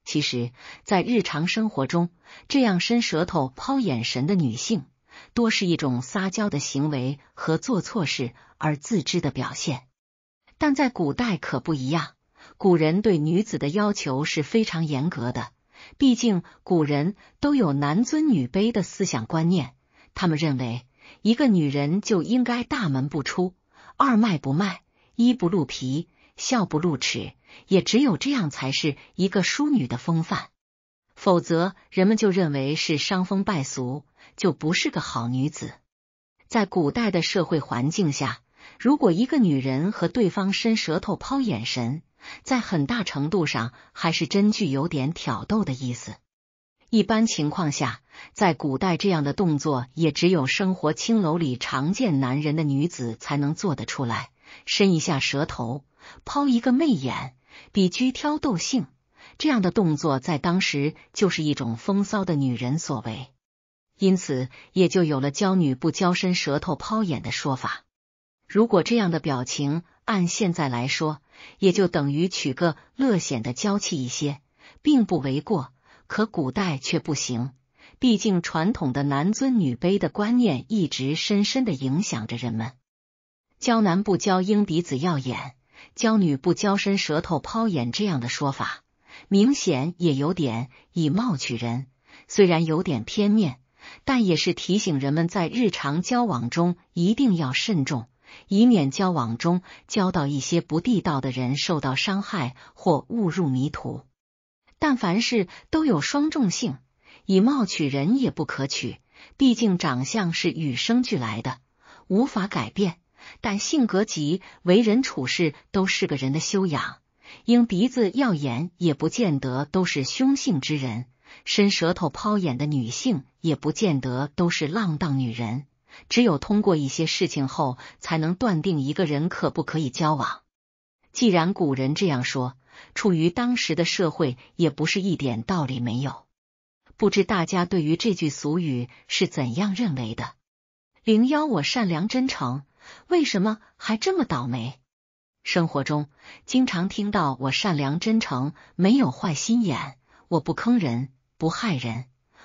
其实，在日常生活中，这样伸舌头抛眼神的女性，多是一种撒娇的行为和做错事而自知的表现。但在古代可不一样，古人对女子的要求是非常严格的。毕竟古人都有男尊女卑的思想观念，他们认为一个女人就应该大门不出，二门不迈，衣不露皮，笑不露齿，也只有这样才是一个淑女的风范。否则，人们就认为是伤风败俗，就不是个好女子。在古代的社会环境下。如果一个女人和对方伸舌头抛眼神，在很大程度上还是真具有点挑逗的意思。一般情况下，在古代这样的动作也只有生活青楼里常见男人的女子才能做得出来，伸一下舌头，抛一个媚眼，比居挑逗性。这样的动作在当时就是一种风骚的女人所为，因此也就有了“娇女不娇，伸舌头抛眼”的说法。如果这样的表情按现在来说，也就等于取个乐显的娇气一些，并不为过。可古代却不行，毕竟传统的男尊女卑的观念一直深深的影响着人们。娇男不娇，鹰鼻子、耀眼；娇女不娇，伸舌头、抛眼。这样的说法明显也有点以貌取人，虽然有点片面，但也是提醒人们在日常交往中一定要慎重。以免交往中交到一些不地道的人，受到伤害或误入迷途。但凡事都有双重性，以貌取人也不可取。毕竟长相是与生俱来的，无法改变。但性格及为人处事都是个人的修养。鹰鼻子、耀眼也不见得都是凶性之人，伸舌头、抛眼的女性也不见得都是浪荡女人。只有通过一些事情后，才能断定一个人可不可以交往。既然古人这样说，处于当时的社会也不是一点道理没有。不知大家对于这句俗语是怎样认为的？零幺，我善良真诚，为什么还这么倒霉？生活中经常听到我善良真诚，没有坏心眼，我不坑人，不害人，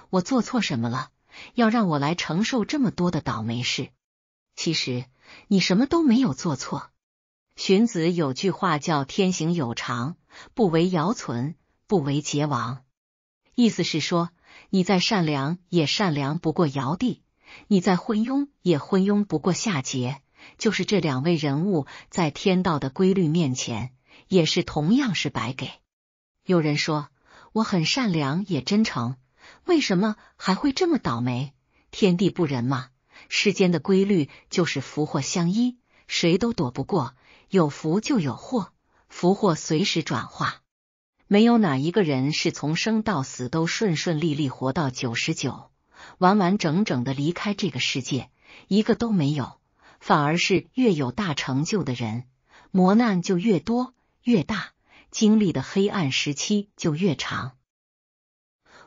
我做错什么了？要让我来承受这么多的倒霉事，其实你什么都没有做错。荀子有句话叫“天行有常，不为尧存，不为桀亡”，意思是说，你再善良也善良不过尧帝，你再昏庸也昏庸不过夏桀。就是这两位人物在天道的规律面前，也是同样是白给。有人说我很善良，也真诚。为什么还会这么倒霉？天地不仁嘛！世间的规律就是福祸相依，谁都躲不过。有福就有祸，福祸随时转化。没有哪一个人是从生到死都顺顺利利活到九十九，完完整整的离开这个世界，一个都没有。反而是越有大成就的人，磨难就越多越大，经历的黑暗时期就越长。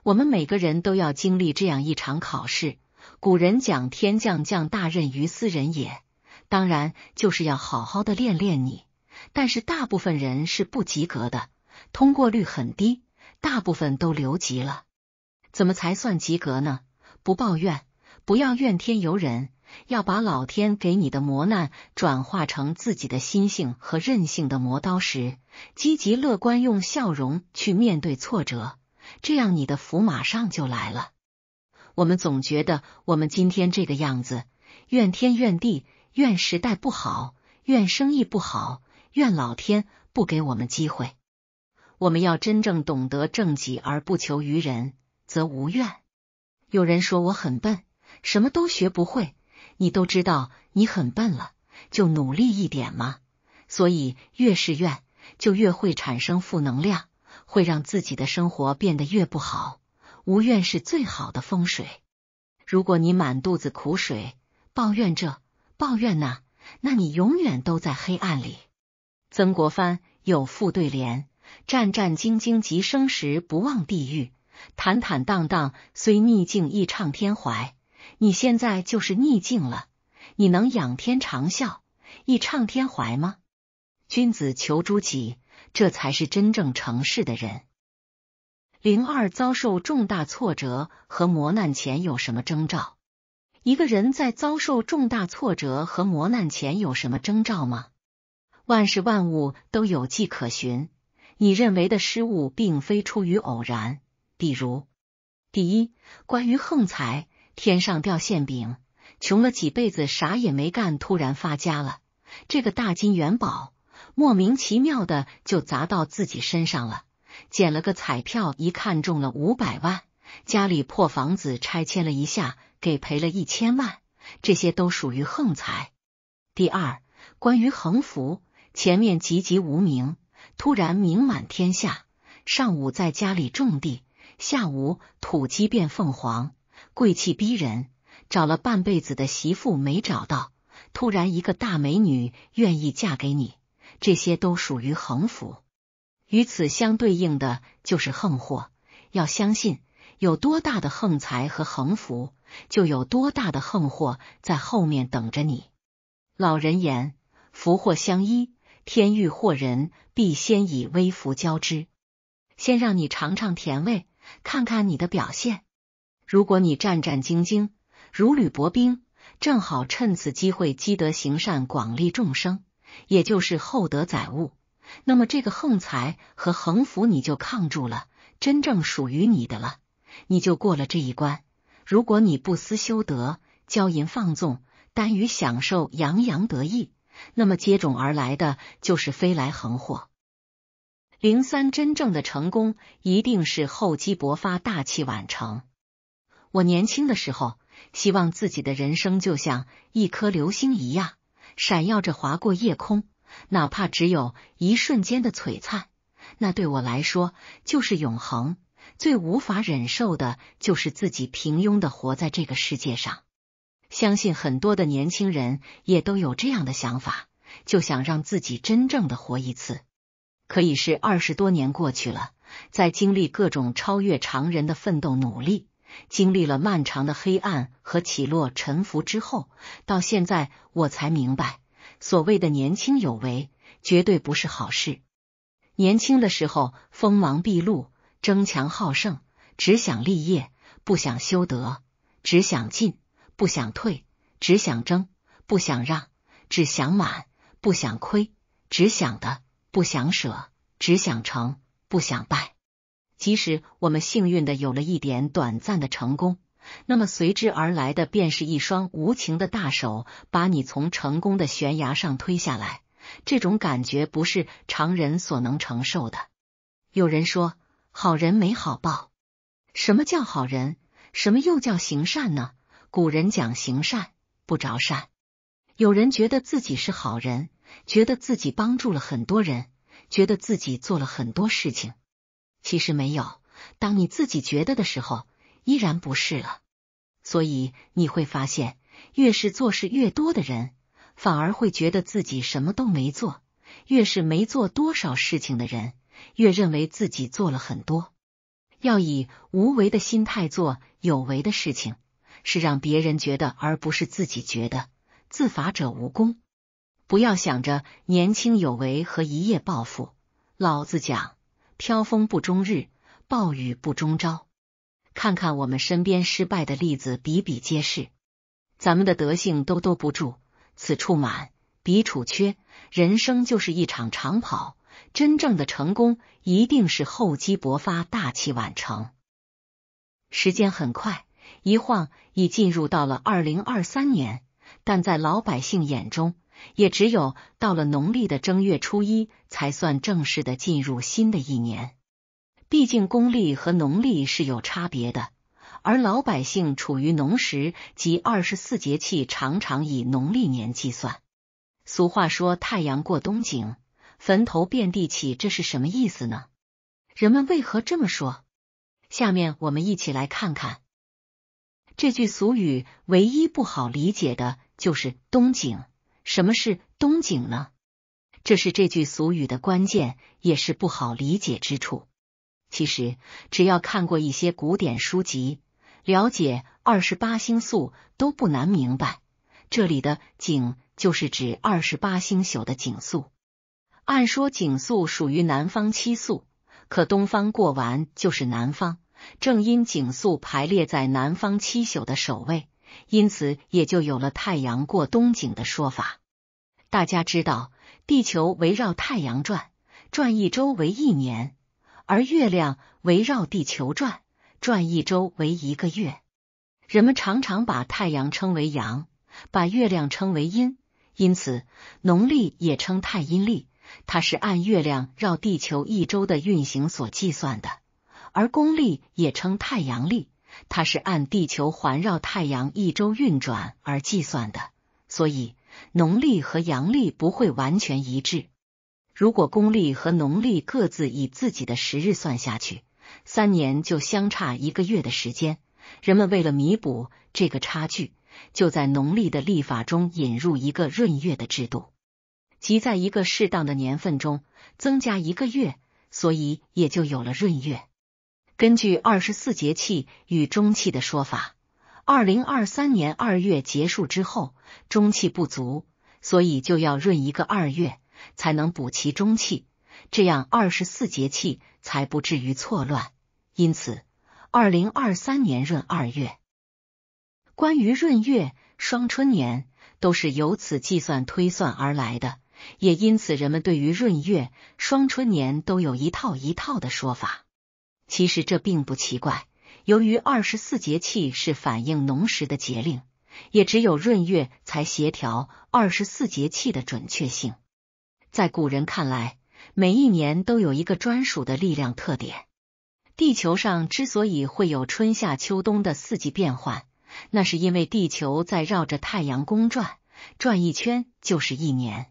我们每个人都要经历这样一场考试。古人讲“天将降大任于斯人也”，当然就是要好好的练练你。但是大部分人是不及格的，通过率很低，大部分都留级了。怎么才算及格呢？不抱怨，不要怨天尤人，要把老天给你的磨难转化成自己的心性和韧性的磨刀石，积极乐观，用笑容去面对挫折。这样你的福马上就来了。我们总觉得我们今天这个样子，怨天怨地，怨时代不好，怨生意不好，怨老天不给我们机会。我们要真正懂得正己而不求于人，则无怨。有人说我很笨，什么都学不会。你都知道你很笨了，就努力一点嘛。所以越是怨，就越会产生负能量。会让自己的生活变得越不好。无怨是最好的风水。如果你满肚子苦水，抱怨这，抱怨那，那你永远都在黑暗里。曾国藩有副对联：战战兢兢，即生时不忘地狱；坦坦荡荡，虽逆境亦畅天怀。你现在就是逆境了，你能仰天长啸，亦畅天怀吗？君子求诸己。这才是真正成事的人。零二遭受重大挫折和磨难前有什么征兆？一个人在遭受重大挫折和磨难前有什么征兆吗？万事万物都有迹可循，你认为的失误并非出于偶然。比如，第一，关于横财，天上掉馅饼，穷了几辈子啥也没干，突然发家了，这个大金元宝。莫名其妙的就砸到自己身上了，捡了个彩票，一看中了五百万，家里破房子拆迁了一下，给赔了一千万，这些都属于横财。第二，关于横幅，前面籍籍无名，突然名满天下。上午在家里种地，下午土鸡变凤凰，贵气逼人。找了半辈子的媳妇没找到，突然一个大美女愿意嫁给你。这些都属于横福，与此相对应的就是横祸。要相信，有多大的横财和横福，就有多大的横祸在后面等着你。老人言，福祸相依，天欲祸人，必先以微福交织，先让你尝尝甜味，看看你的表现。如果你战战兢兢，如履薄冰，正好趁此机会积德行善，广利众生。也就是厚德载物，那么这个横财和横福你就抗住了，真正属于你的了，你就过了这一关。如果你不思修德，骄淫放纵，耽于享受，洋洋得意，那么接踵而来的就是飞来横祸。零三真正的成功一定是厚积薄发，大器晚成。我年轻的时候，希望自己的人生就像一颗流星一样。闪耀着划过夜空，哪怕只有一瞬间的璀璨，那对我来说就是永恒。最无法忍受的就是自己平庸的活在这个世界上。相信很多的年轻人也都有这样的想法，就想让自己真正的活一次，可以是二十多年过去了，在经历各种超越常人的奋斗努力。经历了漫长的黑暗和起落沉浮之后，到现在我才明白，所谓的年轻有为，绝对不是好事。年轻的时候锋芒毕露，争强好胜，只想立业，不想修德；只想进，不想退；只想争，不想让；只想满，不想亏；只想的，不想舍；只想成，不想败。即使我们幸运的有了一点短暂的成功，那么随之而来的便是一双无情的大手把你从成功的悬崖上推下来。这种感觉不是常人所能承受的。有人说，好人没好报。什么叫好人？什么又叫行善呢？古人讲行善不着善。有人觉得自己是好人，觉得自己帮助了很多人，觉得自己做了很多事情。其实没有，当你自己觉得的时候，依然不是了。所以你会发现，越是做事越多的人，反而会觉得自己什么都没做；越是没做多少事情的人，越认为自己做了很多。要以无为的心态做有为的事情，是让别人觉得，而不是自己觉得。自罚者无功，不要想着年轻有为和一夜暴富。老子讲。飘风不终日，暴雨不终朝。看看我们身边失败的例子，比比皆是。咱们的德性都兜不住，此处满，彼处缺。人生就是一场长跑，真正的成功一定是厚积薄发，大器晚成。时间很快，一晃已进入到了二零二三年，但在老百姓眼中，也只有到了农历的正月初一。才算正式的进入新的一年，毕竟公历和农历是有差别的，而老百姓处于农时及二十四节气，常常以农历年计算。俗话说“太阳过冬景，坟头遍地起”，这是什么意思呢？人们为何这么说？下面我们一起来看看这句俗语。唯一不好理解的就是“冬景”，什么是冬景呢？这是这句俗语的关键，也是不好理解之处。其实，只要看过一些古典书籍，了解二十八星宿，都不难明白，这里的景就是指二十八星宿的景宿。按说景宿属于南方七宿，可东方过完就是南方。正因景宿排列在南方七宿的首位，因此也就有了“太阳过东景”的说法。大家知道。地球围绕太阳转，转一周为一年；而月亮围绕地球转，转一周为一个月。人们常常把太阳称为阳，把月亮称为阴，因此农历也称太阴历，它是按月亮绕地球一周的运行所计算的；而公历也称太阳历，它是按地球环绕太阳一周运转而计算的。所以。农历和阳历不会完全一致。如果公历和农历各自以自己的时日算下去，三年就相差一个月的时间。人们为了弥补这个差距，就在农历的历法中引入一个闰月的制度，即在一个适当的年份中增加一个月，所以也就有了闰月。根据二十四节气与中气的说法。二零二三年二月结束之后，中气不足，所以就要闰一个二月，才能补齐中气，这样二十四节气才不至于错乱。因此，二零二三年闰二月。关于闰月、双春年，都是由此计算推算而来的，也因此人们对于闰月、双春年都有一套一套的说法。其实这并不奇怪。由于二十四节气是反映农时的节令，也只有闰月才协调二十四节气的准确性。在古人看来，每一年都有一个专属的力量特点。地球上之所以会有春夏秋冬的四季变换，那是因为地球在绕着太阳公转，转一圈就是一年。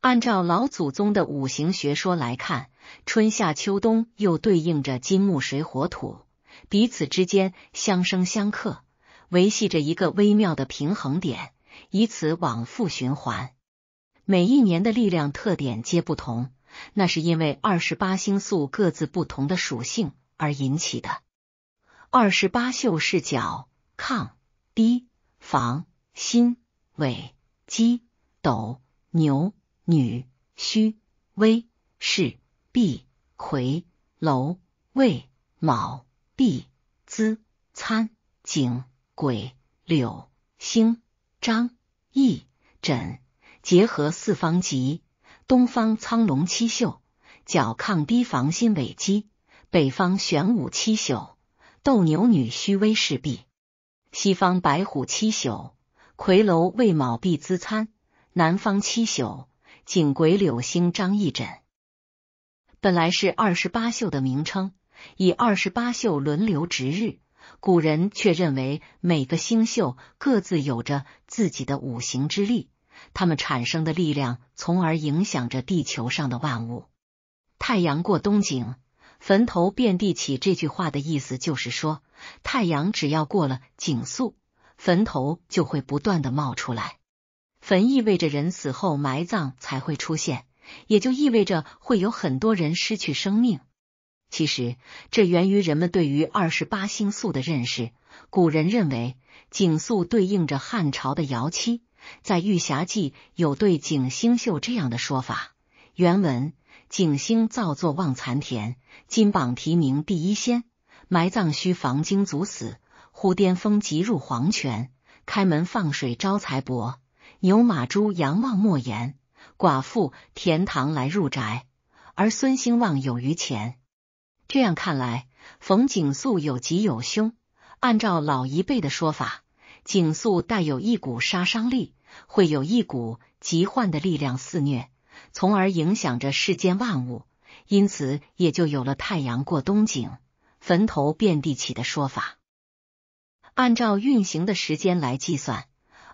按照老祖宗的五行学说来看，春夏秋冬又对应着金木水火土。彼此之间相生相克，维系着一个微妙的平衡点，以此往复循环。每一年的力量特点皆不同，那是因为二十八星宿各自不同的属性而引起的。二十八宿是角、亢、低、房、心、尾、箕、斗、牛、女、虚、危、室、壁、魁、楼、未、卯。毕、资、参、景、鬼柳、星、张、易、枕，结合四方集东方苍龙七宿，角、亢、氐、房、心、尾、箕；北方玄武七宿，斗、牛、女、虚、危、势壁；西方白虎七宿，魁楼胃、卯、必资、参；南方七宿，景、癸、柳、星、张、易、枕。本来是二十八宿的名称。以二十八宿轮流值日，古人却认为每个星宿各自有着自己的五行之力，他们产生的力量，从而影响着地球上的万物。太阳过冬景，坟头遍地起。这句话的意思就是说，太阳只要过了景宿，坟头就会不断的冒出来。坟意味着人死后埋葬才会出现，也就意味着会有很多人失去生命。其实，这源于人们对于二十八星宿的认识。古人认为景宿对应着汉朝的瑶妻，在《玉匣记》有对景星宿这样的说法。原文：景星造作望残田，金榜题名第一仙。埋葬须防惊卒死，忽巅峰即入黄泉。开门放水招财帛，牛马猪羊望莫言。寡妇田堂来入宅，而孙兴旺有余钱。这样看来，冯景素有吉有凶。按照老一辈的说法，景素带有一股杀伤力，会有一股疾患的力量肆虐，从而影响着世间万物。因此，也就有了“太阳过冬景，坟头遍地起”的说法。按照运行的时间来计算，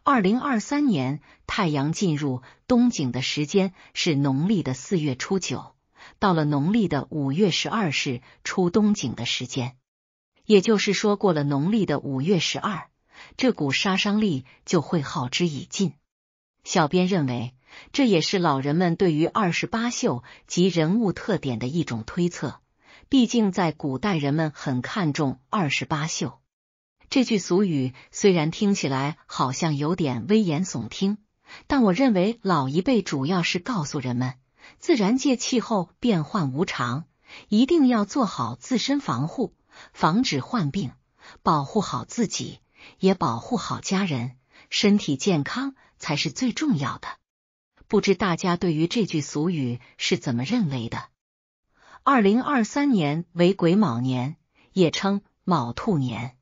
二零二三年太阳进入冬景的时间是农历的四月初九。到了农历的五月十二是出冬景的时间，也就是说过了农历的五月十二，这股杀伤力就会耗之已尽。小编认为，这也是老人们对于二十八宿及人物特点的一种推测。毕竟在古代，人们很看重“二十八宿”这句俗语，虽然听起来好像有点危言耸听，但我认为老一辈主要是告诉人们。自然界气候变幻无常，一定要做好自身防护，防止患病，保护好自己，也保护好家人。身体健康才是最重要的。不知大家对于这句俗语是怎么认为的？二零二三年为癸卯年，也称卯兔年。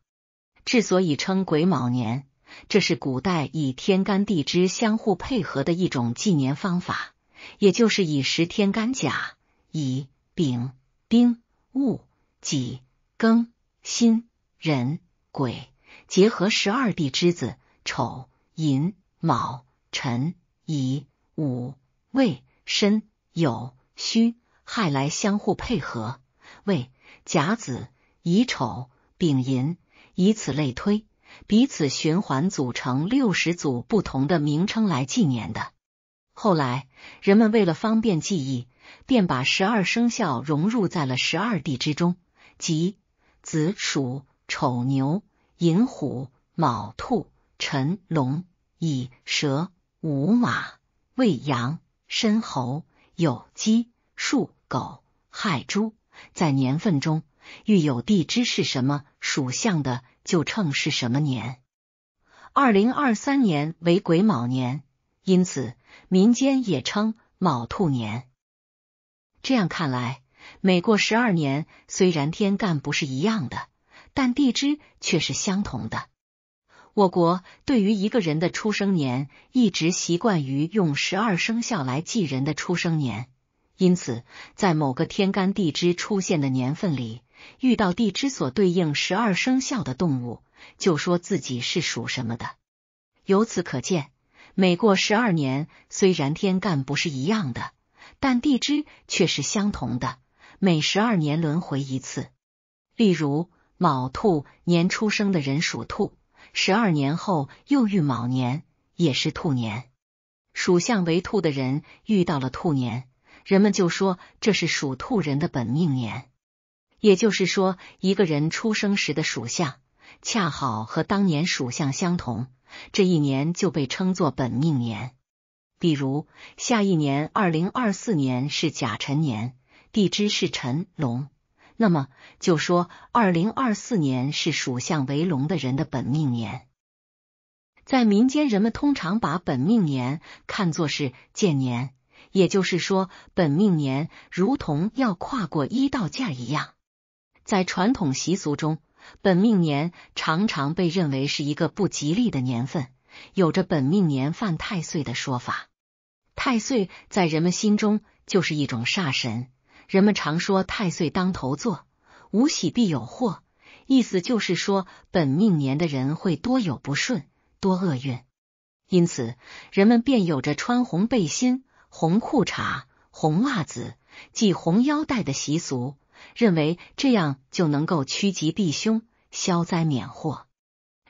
之所以称癸卯年，这是古代以天干地支相互配合的一种纪年方法。也就是以十天干甲、乙、丙、丁、戊、己、庚、辛、壬、癸结合十二地支子、丑、寅、卯、辰、乙、午、未、申、酉、戌、亥来相互配合，为甲子、乙丑、丙寅，以此类推，彼此循环，组成六十组不同的名称来纪念的。后来，人们为了方便记忆，便把十二生肖融入在了十二地之中，即子鼠、丑牛、寅虎、卯兔、辰龙、巳蛇、午马、未羊、申猴、酉鸡、戌狗、亥猪。在年份中，遇有地支是什么属相的，就称是什么年。二零二三年为癸卯年。因此，民间也称卯兔年。这样看来，每过十二年，虽然天干不是一样的，但地支却是相同的。我国对于一个人的出生年，一直习惯于用十二生肖来记人的出生年。因此，在某个天干地支出现的年份里，遇到地支所对应十二生肖的动物，就说自己是属什么的。由此可见。每过十二年，虽然天干不是一样的，但地支却是相同的。每十二年轮回一次。例如，卯兔年出生的人属兔，十二年后又遇卯年，也是兔年。属相为兔的人遇到了兔年，人们就说这是属兔人的本命年。也就是说，一个人出生时的属相恰好和当年属相相同。这一年就被称作本命年。比如下一年，二零二四年是甲辰年，地支是辰龙，那么就说二零二四年是属相为龙的人的本命年。在民间，人们通常把本命年看作是建年，也就是说，本命年如同要跨过一道界一样。在传统习俗中。本命年常常被认为是一个不吉利的年份，有着本命年犯太岁的说法。太岁在人们心中就是一种煞神，人们常说太岁当头坐，无喜必有祸，意思就是说本命年的人会多有不顺，多厄运。因此，人们便有着穿红背心、红裤衩、红袜子、系红腰带的习俗。认为这样就能够趋吉避凶、消灾免祸。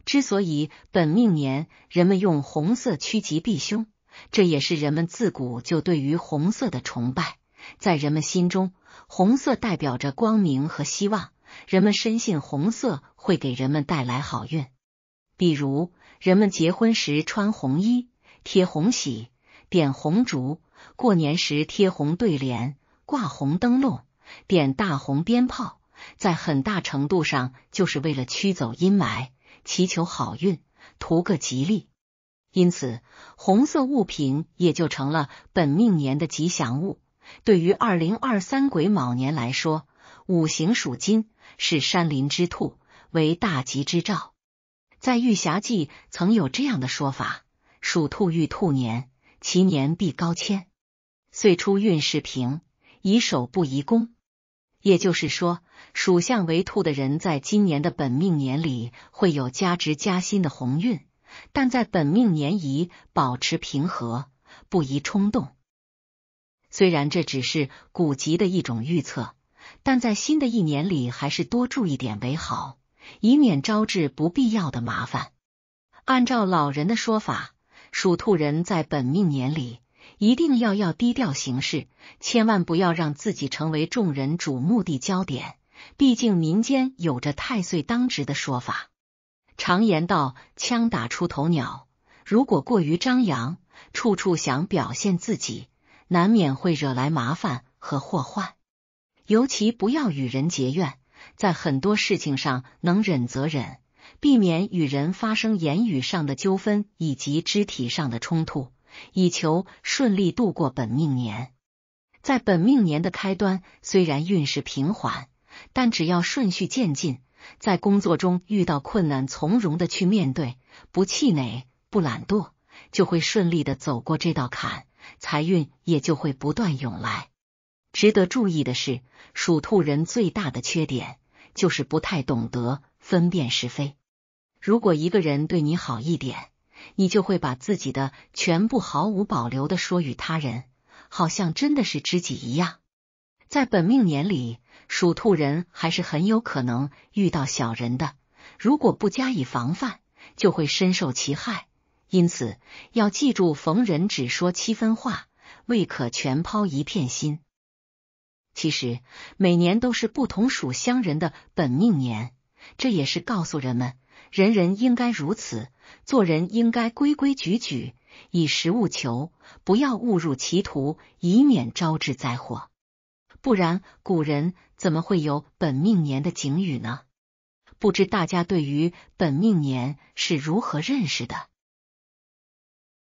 之所以本命年人们用红色趋吉避凶，这也是人们自古就对于红色的崇拜。在人们心中，红色代表着光明和希望，人们深信红色会给人们带来好运。比如，人们结婚时穿红衣、贴红喜、点红烛；过年时贴红对联、挂红灯笼。点大红鞭炮，在很大程度上就是为了驱走阴霾，祈求好运，图个吉利。因此，红色物品也就成了本命年的吉祥物。对于二零二三癸卯年来说，五行属金，是山林之兔，为大吉之兆。在《玉匣记》曾有这样的说法：属兔遇兔年，其年必高迁。岁初运势平，宜守不宜攻。也就是说，属相为兔的人，在今年的本命年里会有加职加薪的鸿运，但在本命年宜保持平和，不宜冲动。虽然这只是古籍的一种预测，但在新的一年里还是多注意点为好，以免招致不必要的麻烦。按照老人的说法，属兔人在本命年里。一定要要低调行事，千万不要让自己成为众人瞩目的焦点。毕竟民间有着太岁当值的说法。常言道，枪打出头鸟。如果过于张扬，处处想表现自己，难免会惹来麻烦和祸患。尤其不要与人结怨，在很多事情上能忍则忍，避免与人发生言语上的纠纷以及肢体上的冲突。以求顺利度过本命年。在本命年的开端，虽然运势平缓，但只要顺序渐进，在工作中遇到困难，从容的去面对，不气馁，不懒惰，就会顺利的走过这道坎，财运也就会不断涌来。值得注意的是，属兔人最大的缺点就是不太懂得分辨是非。如果一个人对你好一点。你就会把自己的全部毫无保留的说与他人，好像真的是知己一样。在本命年里，属兔人还是很有可能遇到小人的，如果不加以防范，就会深受其害。因此，要记住逢人只说七分话，未可全抛一片心。其实，每年都是不同属相人的本命年，这也是告诉人们。人人应该如此做人，应该规规矩矩，以食务求，不要误入歧途，以免招致灾祸。不然，古人怎么会有本命年的警语呢？不知大家对于本命年是如何认识的？